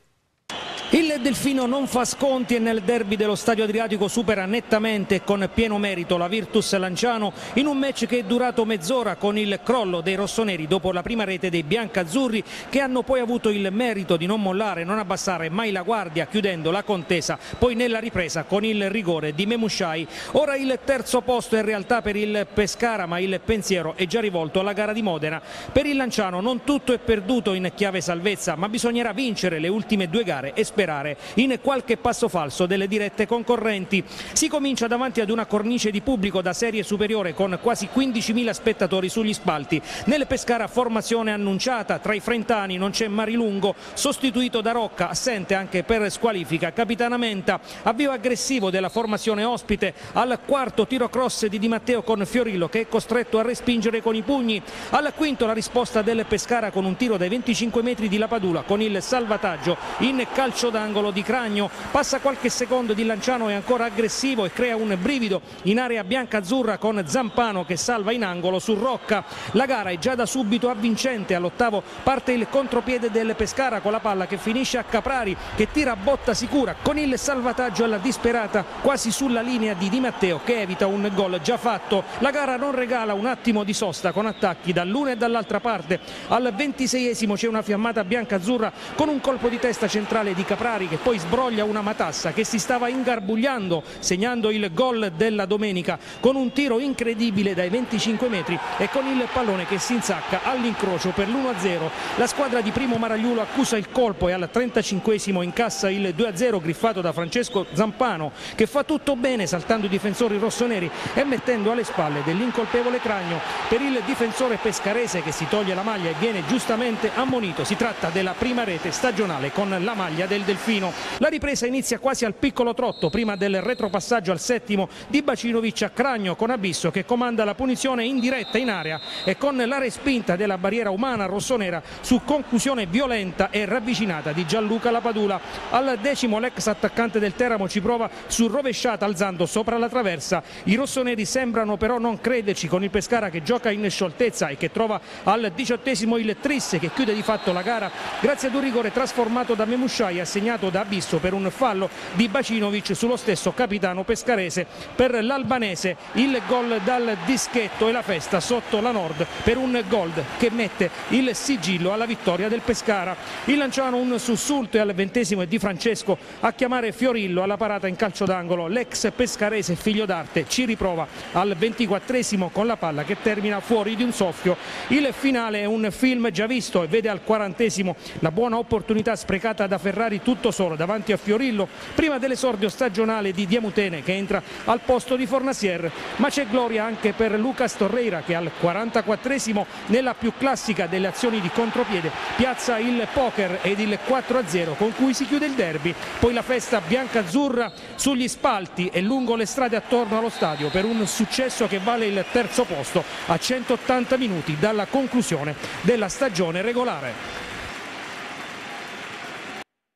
Il Delfino non fa sconti e nel derby dello Stadio Adriatico supera nettamente e con pieno merito la Virtus Lanciano in un match che è durato mezz'ora con il crollo dei rossoneri dopo la prima rete dei biancazzurri che hanno poi avuto il merito di non mollare, non abbassare mai la guardia chiudendo la contesa poi nella ripresa con il rigore di Memusciai. Ora il terzo posto in realtà per il Pescara ma il pensiero è già rivolto alla gara di Modena. Per il Lanciano non tutto è perduto in chiave salvezza ma bisognerà vincere le ultime due gare puntare e sperare in qualche passo falso delle dirette concorrenti. Si comincia davanti ad una cornice di pubblico da serie superiore con quasi 15.000 spettatori sugli spalti. Nel Pescara formazione annunciata, tra i frentani non c'è Marilungo, sostituito da Rocca, assente anche per squalifica, capitana Menta, avvio aggressivo della formazione ospite al quarto tiro cross di Di Matteo con Fiorillo che è costretto a respingere con i pugni, al quinto la risposta del Pescara con un tiro dai 25 metri di Lapadula con il salvataggio in calcio d'angolo di Cragno, passa qualche secondo Di Lanciano è ancora aggressivo e crea un brivido in area bianca-azzurra con Zampano che salva in angolo su Rocca. La gara è già da subito avvincente, all'ottavo parte il contropiede del Pescara con la palla che finisce a Caprari che tira a botta sicura con il salvataggio alla disperata quasi sulla linea di Di Matteo che evita un gol già fatto. La gara non regala un attimo di sosta con attacchi dall'una e dall'altra parte. Al ventiseiesimo c'è una fiammata bianca-azzurra con un colpo di testa centrale centrale di Caprari che poi sbroglia una matassa che si stava ingarbugliando segnando il gol della domenica con un tiro incredibile dai 25 metri e con il pallone che si insacca all'incrocio per l'1-0. La squadra di Primo Maragliulo accusa il colpo e al 35esimo incassa il 2-0 griffato da Francesco Zampano che fa tutto bene saltando i difensori rossoneri e mettendo alle spalle dell'incolpevole cranio per il difensore pescarese che si toglie la maglia e viene giustamente ammonito. Si tratta della prima rete stagionale con la maglia maglia del Delfino. La ripresa inizia quasi al piccolo trotto prima del retropassaggio al settimo di Bacinovic a Cragno con Abisso che comanda la punizione in diretta in area e con la respinta della barriera umana rossonera su conclusione violenta e ravvicinata di Gianluca Lapadula. Al decimo l'ex attaccante del Teramo ci prova su rovesciata alzando sopra la traversa. I rossoneri sembrano però non crederci con il Pescara che gioca in scioltezza e che trova al diciottesimo il Trisse che chiude di fatto la gara grazie ad un rigore trasformato da Memusci Usciai assegnato da Abisso per un fallo di Bacinovic sullo stesso capitano pescarese per l'albanese il gol dal dischetto e la festa sotto la Nord per un gol che mette il sigillo alla vittoria del Pescara il Lanciano un sussulto e al ventesimo è Di Francesco a chiamare Fiorillo alla parata in calcio d'angolo l'ex pescarese figlio d'arte ci riprova al ventiquattresimo con la palla che termina fuori di un soffio il finale è un film già visto e vede al quarantesimo la buona opportunità sprecata da Ferrari tutto solo davanti a Fiorillo prima dell'esordio stagionale di Diamutene che entra al posto di Fornasier ma c'è gloria anche per Lucas Torreira che al 44esimo nella più classica delle azioni di contropiede piazza il poker ed il 4-0 con cui si chiude il derby poi la festa bianca-azzurra sugli spalti e lungo le strade attorno allo stadio per un successo che vale il terzo posto a 180 minuti dalla conclusione della stagione regolare.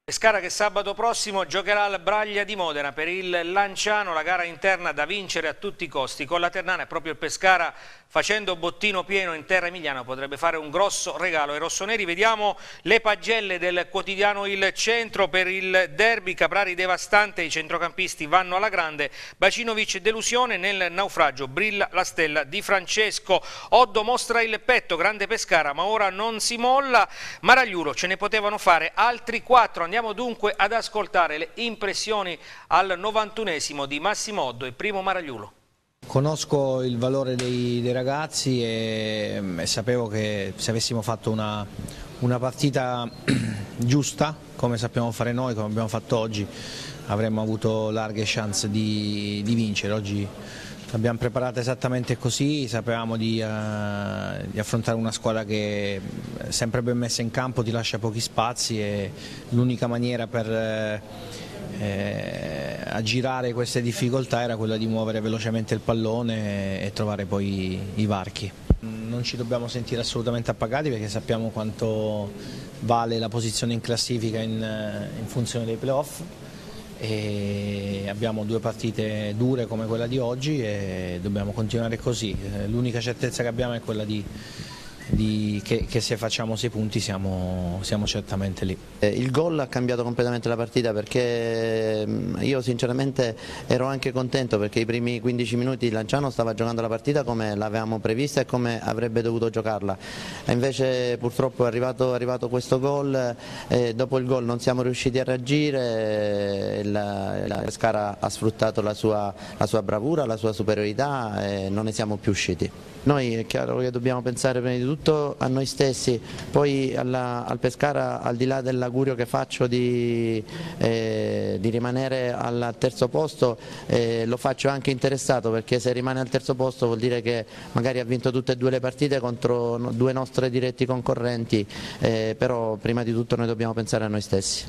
Pescara che sabato prossimo giocherà al Braglia di Modena per il Lanciano, la gara interna da vincere a tutti i costi. Con la Ternana è proprio il Pescara facendo bottino pieno in terra emiliana potrebbe fare un grosso regalo ai rossoneri. Vediamo le pagelle del quotidiano Il Centro per il derby Caprari devastante, i centrocampisti vanno alla grande, Bacinovic delusione nel naufragio, brilla la stella di Francesco, Oddo mostra il petto, grande Pescara ma ora non si molla, Maragliulo ce ne potevano fare altri quattro, andiamo dunque ad ascoltare le impressioni al 91 di Massimo Oddo e Primo Maragliulo. Conosco il valore dei, dei ragazzi e, e, sapevo che se avessimo fatto una, una partita giusta, come sappiamo fare noi, come abbiamo fatto oggi, avremmo avuto larghe chance di, di vincere. Oggi L'abbiamo preparata esattamente così, sapevamo di, eh, di, affrontare una squadra che eh, sempre ben messa in campo ti lascia pochi spazi e l'unica maniera per eh, eh aggirare queste difficoltà era quella di muovere velocemente il pallone e trovare poi i varchi. Non ci dobbiamo sentire assolutamente appagati perché sappiamo quanto vale la posizione in classifica in, eh, in funzione dei playoff e abbiamo due partite dure come quella di oggi e dobbiamo continuare così. Eh, l'unica certezza che abbiamo è quella di di, che, che, se facciamo sei punti siamo, siamo certamente lì. Eh, il gol ha cambiato completamente la partita perché mm, io sinceramente ero anche contento perché i primi 15 minuti Lanciano stava giocando la partita come l'avevamo prevista e come avrebbe dovuto giocarla. E invece purtroppo è arrivato, è arrivato questo gol e eh, dopo il gol non siamo riusciti a reagire, eh, la, la Pescara ha sfruttato la sua, la sua bravura, la sua superiorità e non ne siamo più usciti. Noi è chiaro che dobbiamo pensare prima di tutto soprattutto a noi stessi, poi alla, al Pescara al di là dell'augurio che faccio di, eh, di, rimanere al terzo posto eh, lo faccio anche interessato perché se rimane al terzo posto vuol dire che magari ha vinto tutte e due le partite contro due nostre diretti concorrenti, eh, però prima di tutto noi dobbiamo pensare a noi stessi.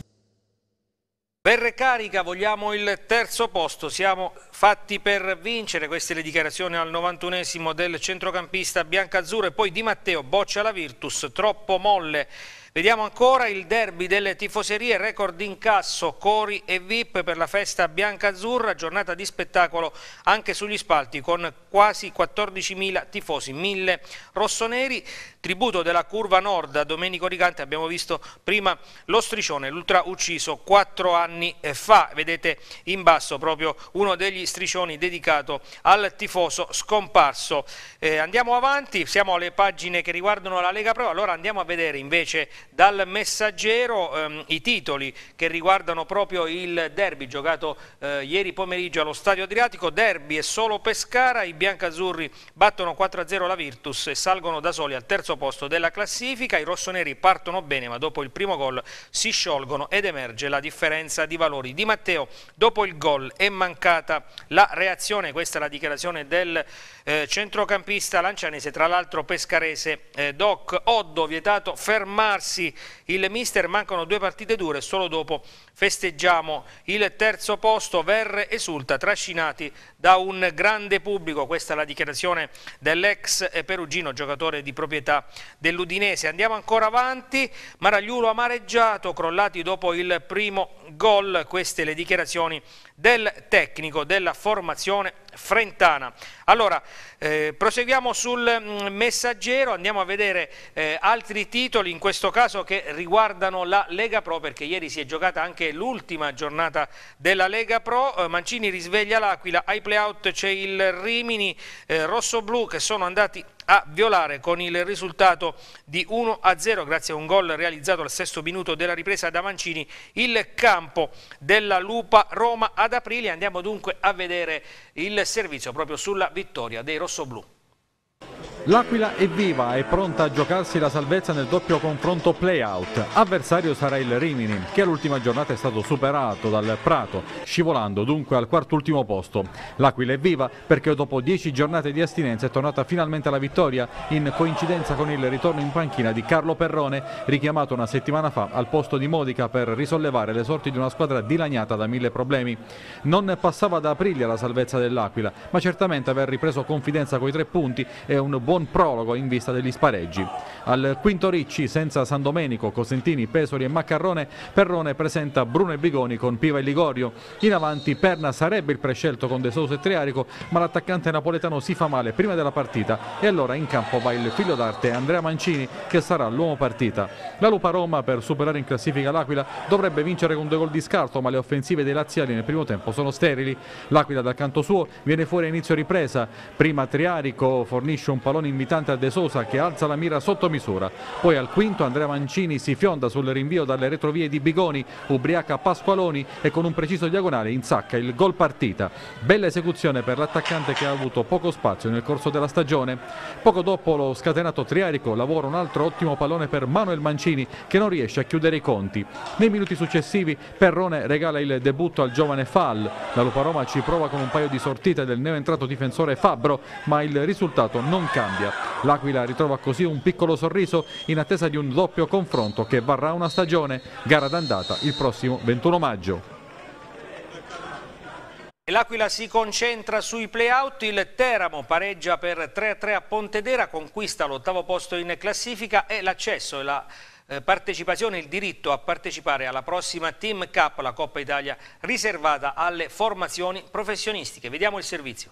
Per Recarica vogliamo il terzo posto, siamo fatti per vincere, queste le dichiarazioni al 91 del centrocampista biancazzurro e poi Di Matteo boccia la Virtus, troppo molle Vediamo ancora il derby delle tifoserie, record incasso, cori e VIP per la festa bianca-azzurra, giornata di spettacolo anche sugli spalti con quasi 14.000 tifosi, 1.000 rossoneri, tributo della curva nord a Domenico Rigante, abbiamo visto prima lo striscione, l'ultra ucciso 4 anni fa, vedete in basso proprio uno degli striscioni dedicato al tifoso scomparso. Eh, andiamo avanti, siamo alle pagine che riguardano la Lega Pro, allora andiamo a vedere invece dal messaggero ehm, i titoli che riguardano proprio il derby giocato eh, ieri pomeriggio allo Stadio Adriatico, derby e solo Pescara, i biancazzurri battono 4-0 la Virtus e salgono da soli al terzo posto della classifica, i rossoneri partono bene ma dopo il primo gol si sciolgono ed emerge la differenza di valori. Di Matteo dopo il gol è mancata la reazione, questa è la dichiarazione del eh, centrocampista lancianese, tra l'altro pescarese eh, Doc Oddo vietato fermarsi Grazzi, il mister, mancano due partite dure, solo dopo festeggiamo il terzo posto, Verre esulta, trascinati da un grande pubblico, questa è la dichiarazione dell'ex perugino, giocatore di proprietà dell'Udinese. Andiamo ancora avanti, Maragliulo amareggiato, crollati dopo il primo gol, queste le dichiarazioni del tecnico della formazione Frentana. Allora, eh, proseguiamo sul mm, messaggero, andiamo a vedere eh, altri titoli, in questo caso che riguardano la Lega Pro, perché ieri si è giocata anche l'ultima giornata della Lega Pro, eh, Mancini risveglia l'Aquila, ai playout c'è il Rimini, eh, Rosso-Blu che sono andati a violare con il risultato di 1-0 grazie a un gol realizzato al sesto minuto della ripresa da Mancini il campo della Lupa Roma ad aprile. Andiamo dunque a vedere il servizio proprio sulla vittoria dei rossoblù. L'Aquila è viva e pronta a giocarsi la salvezza nel doppio confronto play-out. Avversario sarà il Rimini, che all'ultima giornata è stato superato dal Prato, scivolando dunque al quart'ultimo posto. L'Aquila è viva perché dopo dieci giornate di astinenza è tornata finalmente alla vittoria in coincidenza con il ritorno in panchina di Carlo Perrone, richiamato una settimana fa al posto di Modica per risollevare le sorti di una squadra dilaniata da mille problemi. Non passava da aprile la salvezza dell'Aquila, ma certamente aver ripreso confidenza coi tre punti è un buon con prologo in vista degli spareggi. Al quinto Ricci, senza San Domenico, Cosentini, Pesoli e Maccarrone, Perrone presenta Bruno e Bigoni con Piva e Ligorio. In avanti Perna sarebbe il prescelto con De Sousa e Triarico, ma l'attaccante napoletano si fa male prima della partita e allora in campo va il figlio d'arte Andrea Mancini che sarà l'uomo partita. La Lupa Roma per superare in classifica l'Aquila dovrebbe vincere con due gol di scarto, ma le offensive dei laziali nel primo tempo sono sterili. L'Aquila dal canto suo viene fuori a inizio ripresa, prima Triarico fornisce un pallone pallone invitante a De Sosa che alza la mira sotto misura. Poi al quinto Andrea Mancini si fionda sul rinvio dalle retrovie di Bigoni, ubriaca Pasqualoni e con un preciso diagonale insacca il gol partita. Bella esecuzione per l'attaccante che ha avuto poco spazio nel corso della stagione. Poco dopo lo scatenato Triarico lavora un altro ottimo pallone per Manuel Mancini che non riesce a chiudere i conti. Nei minuti successivi Perrone regala il debutto al giovane Fall. La Lupa Roma ci prova con un paio di sortite del neoentrato difensore Fabbro ma il risultato non cambia cambia. L'Aquila ritrova così un piccolo sorriso in attesa di un doppio confronto che varrà una stagione, gara d'andata il prossimo 21 maggio. L'Aquila si concentra sui playout, il Teramo pareggia per 3-3 a Pontedera, conquista l'ottavo posto in classifica e l'accesso e la eh, partecipazione, il diritto a partecipare alla prossima Team Cup, la Coppa Italia riservata alle formazioni professionistiche. Vediamo il servizio.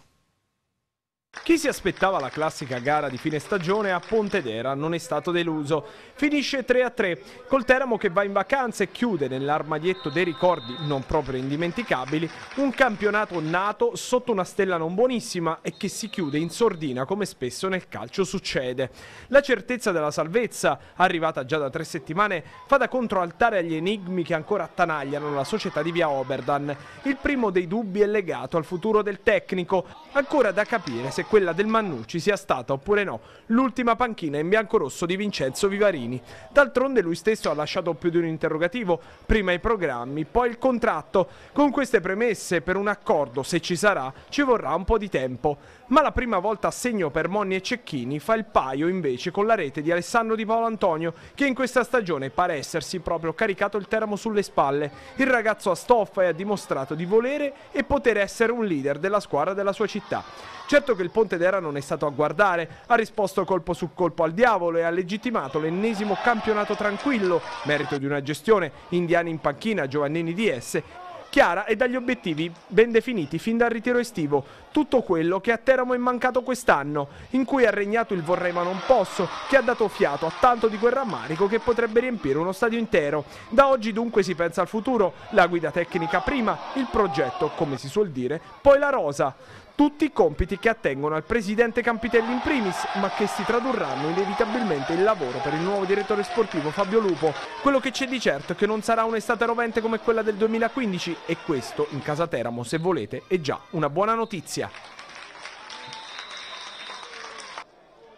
Chi si aspettava la classica gara di fine stagione a Pontedera non è stato deluso. Finisce 3-3 col Teramo che va in vacanza e chiude nell'armadietto dei ricordi non proprio indimenticabili un campionato nato sotto una stella non buonissima e che si chiude in sordina come spesso nel calcio succede. La certezza della salvezza, arrivata già da tre settimane, fa da controaltare agli enigmi che ancora attanagliano la società di via Oberdan. Il primo dei dubbi è legato al futuro del tecnico, ancora da capire se quella del Mannucci sia stata oppure no l'ultima panchina in biancorosso di Vincenzo Vivarini. D'altronde lui stesso ha lasciato più di un interrogativo, prima i programmi, poi il contratto. Con queste premesse per un accordo, se ci sarà, ci vorrà un po' di tempo ma la prima volta a segno per Monni e Cecchini fa il paio invece con la rete di Alessandro Di Paolo Antonio che in questa stagione pare essersi proprio caricato il Teramo sulle spalle. Il ragazzo ha stoffa e ha dimostrato di volere e poter essere un leader della squadra della sua città. Certo che il Ponte d'Era non è stato a guardare, ha risposto colpo su colpo al diavolo e ha legittimato l'ennesimo campionato tranquillo, merito di una gestione indiana in panchina, Giovannini di esse chiara e dagli obiettivi ben definiti fin dal ritiro estivo. Tutto quello che a Teramo è mancato quest'anno, in cui ha regnato il vorrei ma non posso, che ha dato fiato a tanto di quel rammarico che potrebbe riempire uno stadio intero. Da oggi dunque si pensa al futuro, la guida tecnica prima, il progetto, come si suol dire, poi la rosa tutti i compiti che attengono al presidente Campitelli in primis, ma che si tradurranno inevitabilmente in lavoro per il nuovo direttore sportivo Fabio Lupo. Quello che c'è di certo è che non sarà un'estate rovente come quella del 2015 e questo in casa Teramo, se volete, è già una buona notizia.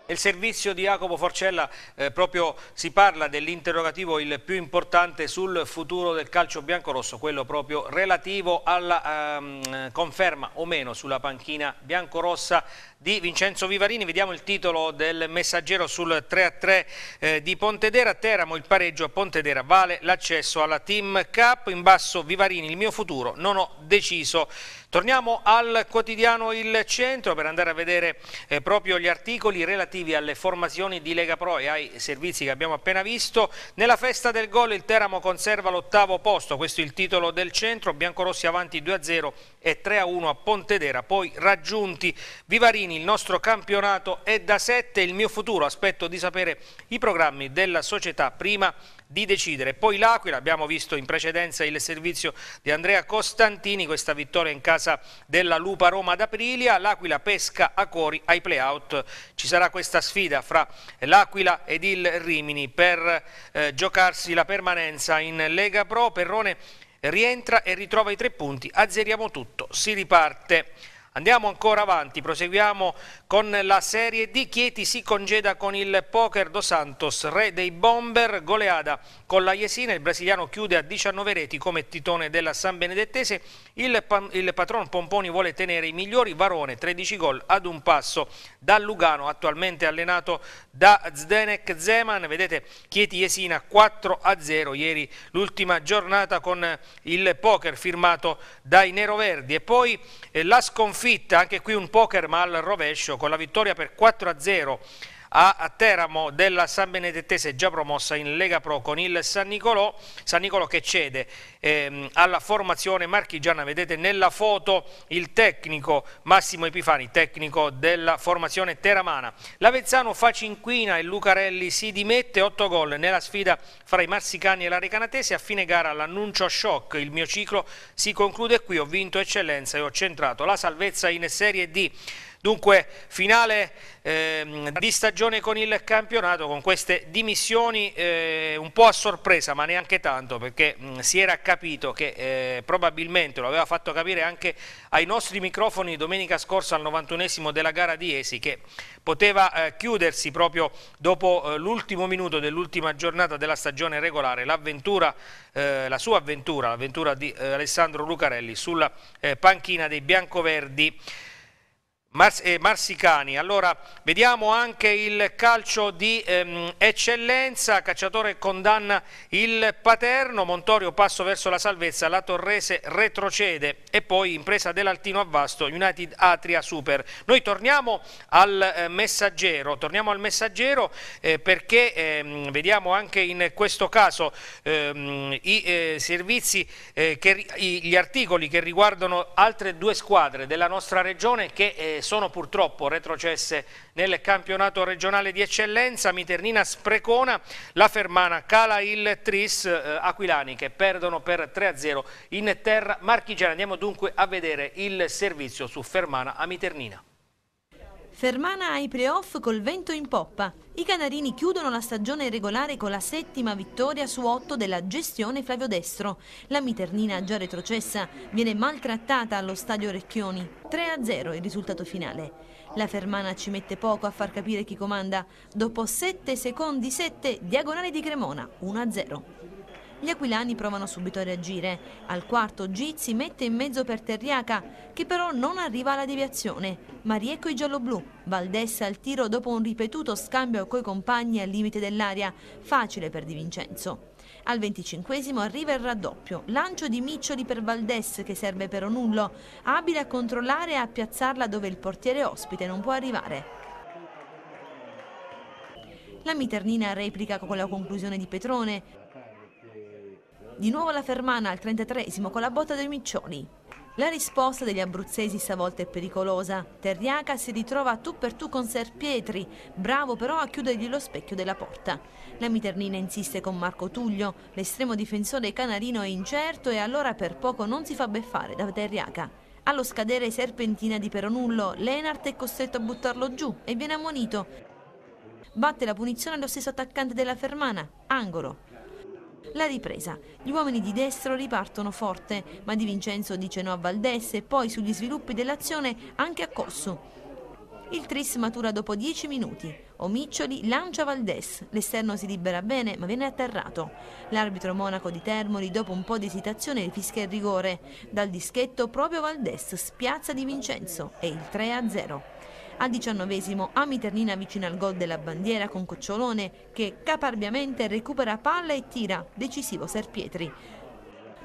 il servizio di Jacopo Forcella eh, proprio si parla dell'interrogativo il più importante sul futuro del calcio biancorosso, quello proprio relativo alla ehm, conferma o meno sulla panchina biancorossa di Vincenzo Vivarini, vediamo il titolo del messaggero sul 3-3 eh, di Pontedera, Teramo il pareggio a Pontedera vale l'accesso alla Team Cup, in basso Vivarini il mio futuro, non ho deciso. Torniamo al quotidiano Il Centro per andare a vedere eh, proprio gli articoli relativi alle formazioni di Lega Pro e ai servizi che abbiamo appena visto. Nella festa del gol il Teramo conserva l'ottavo posto, questo è il titolo del centro, Biancorossi avanti 2-0 e 3-1 a Pontedera, poi raggiunti Vivarini Martini, il nostro campionato è da 7, il mio futuro, aspetto di sapere i programmi della società prima di decidere. Poi l'Aquila, abbiamo visto in precedenza il servizio di Andrea Costantini, questa vittoria in casa della Lupa Roma ad Aprilia, l'Aquila pesca a cuori ai playout, ci sarà questa sfida fra l'Aquila ed il Rimini per eh, giocarsi la permanenza in Lega Pro, Perrone rientra e ritrova i tre punti, azzeriamo tutto, si riparte. Andiamo ancora avanti, proseguiamo con la Serie D. Chieti si congeda con il poker Dos Santos, re dei bomber, goleada con la Yesina. Il brasiliano chiude a 19 reti come titone della San Benedettese. Il, il patron Pomponi vuole tenere i migliori. Varone, 13 gol ad un passo da Lugano, attualmente allenato da Zdenek Zeman. Vedete Chieti Jesina 4 a 0 ieri l'ultima giornata con il poker firmato dai neroverdi. E poi eh, la sconfitta sconfitta, anche qui un poker ma al rovescio, con la vittoria per 4-0 a Teramo della San Benedettese già promossa in Lega Pro con il San Nicolò, San Nicolò che cede ehm, alla formazione marchigiana, vedete nella foto il tecnico Massimo Epifani, tecnico della formazione teramana. L'Avezzano fa cinquina e Lucarelli si dimette, 8 gol nella sfida fra i marsicani e la l'aricanatese, a fine gara l'annuncio shock, il mio ciclo si conclude qui, ho vinto eccellenza e ho centrato la salvezza in Serie D. Dunque finale eh, di stagione con il campionato con queste dimissioni eh, un po' a sorpresa ma neanche tanto perché mh, mm, si era capito che eh, probabilmente lo aveva fatto capire anche ai nostri microfoni domenica scorsa al 91 esimo della gara di Esi che poteva eh, chiudersi proprio dopo eh, l'ultimo minuto dell'ultima giornata della stagione regolare l'avventura, eh, la sua avventura, l'avventura di Alessandro Lucarelli sulla panchina dei biancoverdi Mars eh, Marsicani, allora vediamo anche il calcio di ehm, eccellenza, Cacciatore condanna il Paterno, Montorio passo verso la salvezza, la Torrese retrocede e poi impresa dell'Altino a Vasto, United Atria Super. Noi torniamo al eh, messaggero, torniamo al messaggero eh, perché ehm, vediamo anche in questo caso ehm, i eh, servizi, eh, che, i, gli articoli che riguardano altre due squadre della nostra regione che eh, sono purtroppo retrocesse nel campionato regionale di eccellenza, Miternina sprecona, la Fermana cala il Tris, eh, Aquilani che perdono per 3-0 in terra marchigiana. Andiamo dunque a vedere il servizio su Fermana a Miternina. Fermana ai playoff col vento in poppa. I canarini chiudono la stagione regolare con la settima vittoria su otto della gestione Flavio Destro. La Miternina già retrocessa viene maltrattata allo stadio Recchioni. 3-0 il risultato finale. La Fermana ci mette poco a far capire chi comanda. Dopo 7 secondi 7, diagonale di Cremona, 1-0. Gli aquilani provano subito a reagire. Al quarto Gizzi mette in mezzo per Terriaca, che però non arriva alla deviazione. Mariecco i gialloblu. Valdessa al tiro dopo un ripetuto scambio coi compagni al limite dell'aria. Facile per Di Vincenzo. Al venticinquesimo arriva il raddoppio, lancio di Miccioli per Valdes che serve per Onullo, abile a controllare e a piazzarla dove il portiere ospite non può arrivare. La Miternina replica con la conclusione di Petrone, di nuovo la Fermana al 33esimo con la botta dei Miccioni. La risposta degli abruzzesi stavolta è pericolosa. Terriaca si ritrova tu per tu con Serpietri, bravo però a chiudergli lo specchio della porta. La Miternina insiste con Marco Tullio, l'estremo difensore canarino è incerto e allora per poco non si fa beffare da Terriaca. Allo scadere serpentina di Peronullo, Lenart è costretto a buttarlo giù e viene ammonito. Batte la punizione lo stesso attaccante della Fermana, Angolo la ripresa. Gli uomini di destra ripartono forte, ma Di Vincenzo dice no a Valdesse e poi sugli sviluppi dell'azione anche a Cossu. Il tris matura dopo 10 minuti. Omiccioli lancia Valdes. L'esterno si libera bene ma viene atterrato. L'arbitro monaco di Termoli dopo un po' di esitazione fischia il rigore. Dal dischetto proprio Valdes spiazza Di Vincenzo e il 3-0. Al diciannovesimo Amiternina avvicina al gol della bandiera con Cocciolone che caparbiamente recupera palla e tira, decisivo Serpietri.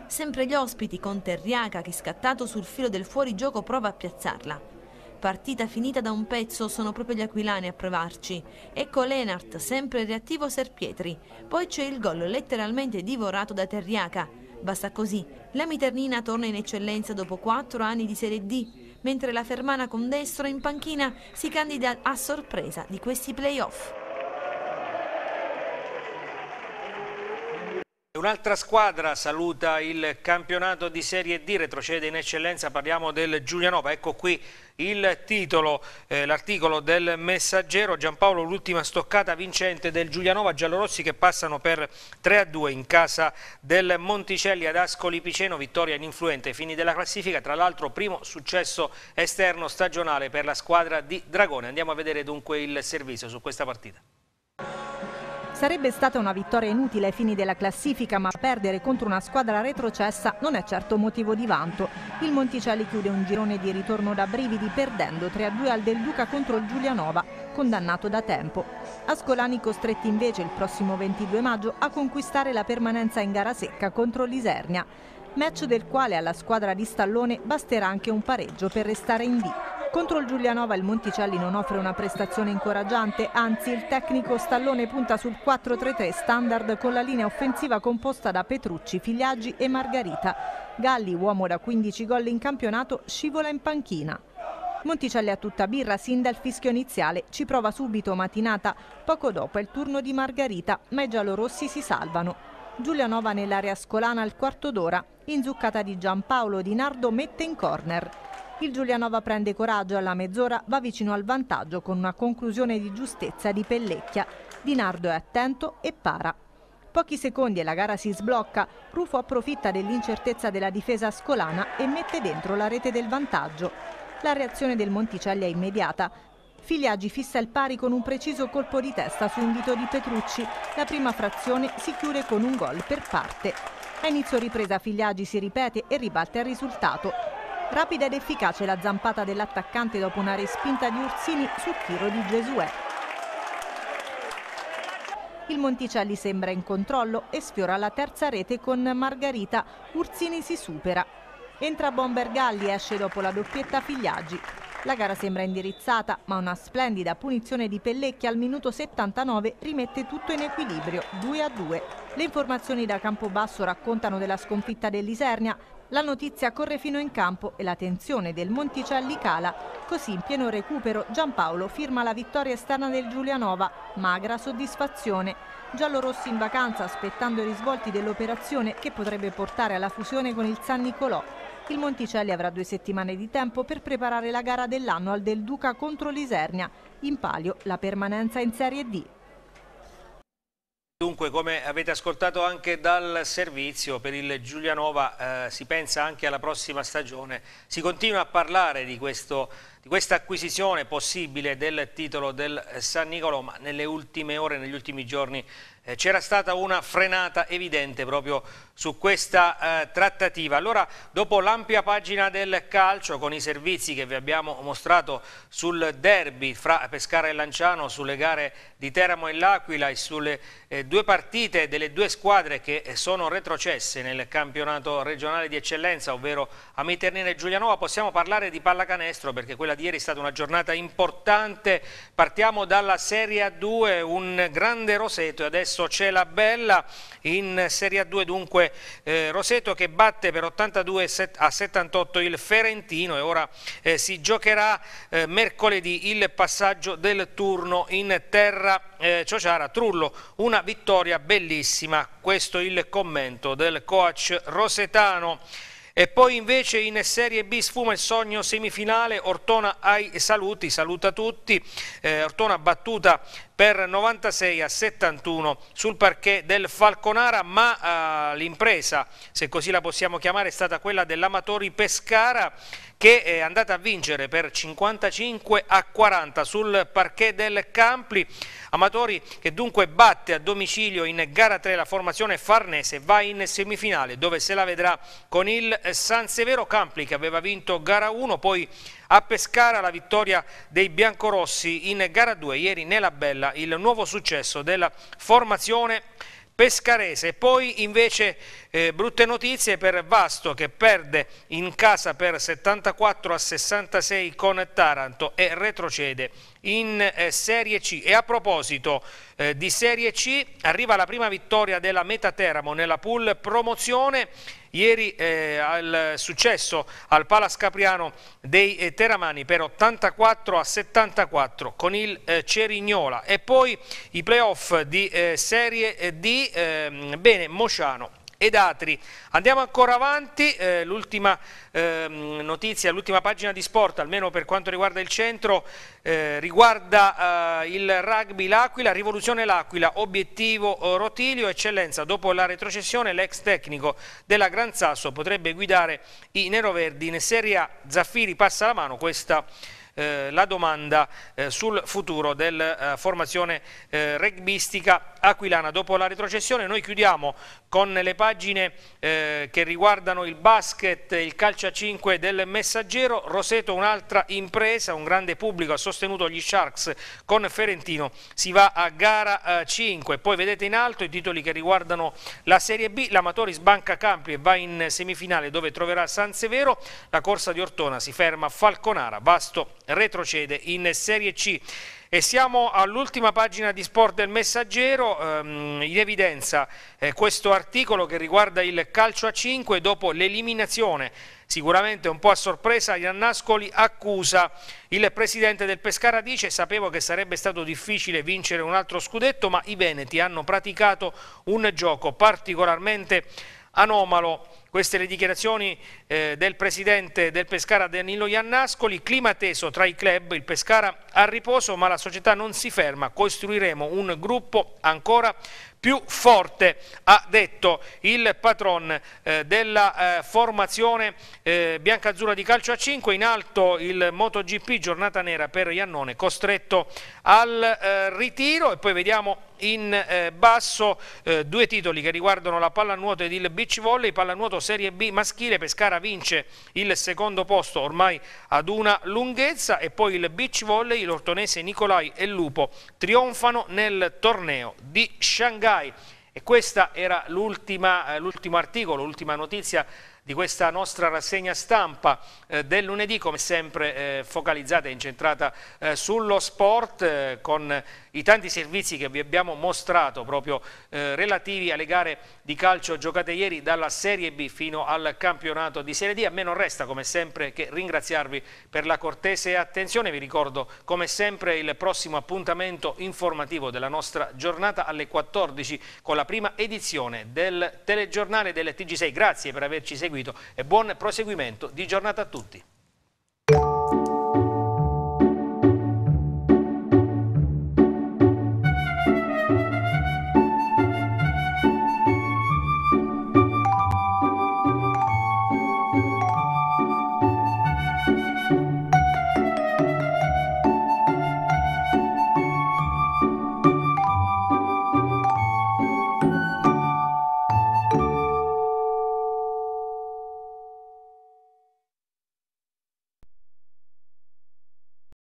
Sempre gli ospiti con Terriaca che scattato sul filo del fuorigioco prova a piazzarla partita finita da un pezzo sono proprio gli aquilani a provarci. Ecco Lenart, sempre reattivo Serpietri. Poi c'è il gol letteralmente divorato da Terriaca. Basta così. La Miternina torna in eccellenza dopo 4 anni di Serie D mentre la Fermana con destro in panchina si candida a sorpresa di questi playoff. Un'altra squadra saluta il campionato di Serie D, retrocede in eccellenza, parliamo del Giulianova, ecco qui il titolo, eh, l'articolo del messaggero, Giampaolo l'ultima stoccata vincente del Giulianova, giallorossi che passano per 3-2 in casa del Monticelli ad Ascoli Piceno, vittoria in influente, fini della classifica, tra l'altro primo successo esterno stagionale per la squadra di Dragone, andiamo a vedere dunque il servizio su questa partita. Sarebbe stata una vittoria inutile ai fini della classifica, ma perdere contro una squadra retrocessa non è certo motivo di vanto. Il Monticelli chiude un girone di ritorno da brividi perdendo 3-2 al Del Duca contro il Giulianova, condannato da tempo. Ascolani costretti invece il prossimo 22 maggio a conquistare la permanenza in gara secca contro l'Isernia, match del quale alla squadra di Stallone basterà anche un pareggio per restare in D. Contro il Giulianova il Monticelli non offre una prestazione incoraggiante, anzi il tecnico Stallone punta sul 4-3-3 standard con la linea offensiva composta da Petrucci, Figliaggi e Margarita. Galli, uomo da 15 gol in campionato, scivola in panchina. Monticelli a tutta birra sin dal fischio iniziale, ci prova subito mattinata, poco dopo è il turno di Margarita, ma i giallorossi si salvano. Giulianova nell'area scolana al quarto d'ora, inzuccata di Giampaolo Di Nardo mette in corner. Il Giulianova prende coraggio alla mezz'ora, va vicino al vantaggio con una conclusione di giustezza di Pellecchia. Di Nardo è attento e para. Pochi secondi e la gara si sblocca, Rufo approfitta dell'incertezza della difesa scolana e mette dentro la rete del vantaggio. La reazione del Monticelli è immediata, Filiagi fissa il pari con un preciso colpo di testa su invito di Petrucci. La prima frazione si chiude con un gol per parte. A inizio ripresa Filiagi si ripete e ribatte il risultato. Rapida ed efficace la zampata dell'attaccante dopo una respinta di Ursini sul tiro di Gesuè. Il Monticelli sembra in controllo e sfiora la terza rete con Margarita. Ursini si supera. Entra Bomber Galli, esce dopo la doppietta Figliaggi. La gara sembra indirizzata, ma una splendida punizione di Pellecchi al minuto 79 rimette tutto in equilibrio, 2 a 2. Le informazioni da Campobasso raccontano della sconfitta dell'Isernia, la notizia corre fino in campo e la tensione del Monticelli cala. Così in pieno recupero Giampaolo firma la vittoria esterna del Giulianova. Magra soddisfazione. Giallorossi in vacanza aspettando i risvolti dell'operazione che potrebbe portare alla fusione con il San Nicolò. Il Monticelli avrà due settimane di tempo per preparare la gara dell'anno al Del Duca contro l'Isernia, in palio la permanenza in Serie D. Dunque, come avete ascoltato anche dal servizio, per il Giulianova eh, si pensa anche alla prossima stagione. Si continua a parlare di, questo, di questa acquisizione possibile del titolo del San Nicolò, ma nelle ultime ore, negli ultimi giorni eh, c'era stata una frenata evidente proprio su questa eh, trattativa. Allora, dopo l'ampia pagina del calcio con i servizi che vi abbiamo mostrato sul derby fra Pescara e Lanciano, sulle gare di Teramo e L'Aquila e sulle eh, due partite delle due squadre che eh, sono retrocesse nel campionato regionale di eccellenza, ovvero a Miternina e Giulianova. Possiamo parlare di pallacanestro perché quella di ieri è stata una giornata importante. Partiamo dalla Serie A2, un grande Roseto e adesso c'è la bella in Serie A2 dunque eh, Roseto che batte per 82 a 78 il Ferentino e ora eh, si giocherà eh, mercoledì il passaggio del turno in terra eh, Ciociara. Trullo una vittoria bellissima, questo il commento del coach Rosetano. E poi invece in Serie B sfuma il sogno semifinale, Ortona ai saluti, saluta tutti, eh, Ortona battuta per 96 a 71 sul parquet del Falconara, ma eh, l'impresa, se così la possiamo chiamare, è stata quella dell'Amatori Pescara che è andata a vincere per 55 a 40 sul parquet del Campli. Amatori che dunque batte a domicilio in gara 3 la formazione farnese, va in semifinale dove se la vedrà con il San Severo Campli che aveva vinto gara 1, poi a Pescara la vittoria dei biancorossi in gara 2, ieri nella Bella, il nuovo successo della formazione pescarese. Poi invece eh, brutte notizie per Vasto che perde in casa per 74 a 66 con Taranto e retrocede in eh, Serie C. E a proposito eh, di Serie C, arriva la prima vittoria della Meta Teramo nella pool promozione. Ieri eh, al successo al Palas Capriano dei eh, Teramani per 84 a 74 con il eh, Cerignola e poi i playoff di eh, Serie D, ehm, bene Mosciano ed Atri. Andiamo ancora avanti, eh, l'ultima eh, notizia, l'ultima pagina di sport, almeno per quanto riguarda il centro, eh, riguarda eh, il rugby L'Aquila, rivoluzione L'Aquila, obiettivo eh, Rotilio, eccellenza, dopo la retrocessione l'ex tecnico della Gran Sasso potrebbe guidare i neroverdi in Serie A, Zaffiri passa la mano, questa eh, la domanda eh, sul futuro della eh, formazione eh, rugbistica aquilana. Dopo la retrocessione noi chiudiamo con le pagine eh, che riguardano il basket, il calcio a 5 del Messaggero, Roseto un'altra impresa, un grande pubblico ha sostenuto gli Sharks con Ferentino, si va a gara 5, poi vedete in alto i titoli che riguardano la Serie B, l'Amatori sbanca Campi e va in semifinale dove troverà San Severo, la corsa di Ortona si ferma a Falconara, Vasto retrocede in Serie C. E siamo all'ultima pagina di Sport del Messaggero, ehm, in evidenza eh, questo articolo che riguarda il calcio a 5 dopo l'eliminazione sicuramente un po' a sorpresa Nascoli accusa il presidente del Pescara dice sapevo che sarebbe stato difficile vincere un altro scudetto ma i Veneti hanno praticato un gioco particolarmente anomalo queste le dichiarazioni eh, del presidente del Pescara Danilo Iannascoli, clima teso tra i club, il Pescara a riposo ma la società non si ferma, costruiremo un gruppo ancora più forte, ha detto il patron eh, della eh, formazione eh, biancazzurra di calcio a 5, in alto il MotoGP, giornata nera per Iannone, costretto al eh, ritiro e poi vediamo in eh, basso eh, due titoli che riguardano la pallanuoto ed il beach volley, pallanuoto Serie B maschile, Pescara vince il secondo posto ormai ad una lunghezza e poi il beach volley, l'ortonese Nicolai e Lupo trionfano nel torneo di Shanghai. Hyundai. E questo era eh, l'ultimo articolo, l'ultima notizia di questa nostra rassegna stampa eh, del lunedì, come sempre eh, focalizzata e incentrata sullo sport, con i tanti servizi che vi abbiamo mostrato proprio eh, relativi alle gare di calcio giocate ieri dalla Serie B fino al campionato di Serie D. A me non resta come sempre che ringraziarvi per la cortese attenzione. Vi ricordo come sempre il prossimo appuntamento informativo della nostra giornata alle 14 con la prima edizione del telegiornale del TG6. Grazie per averci seguito e buon proseguimento di giornata a tutti.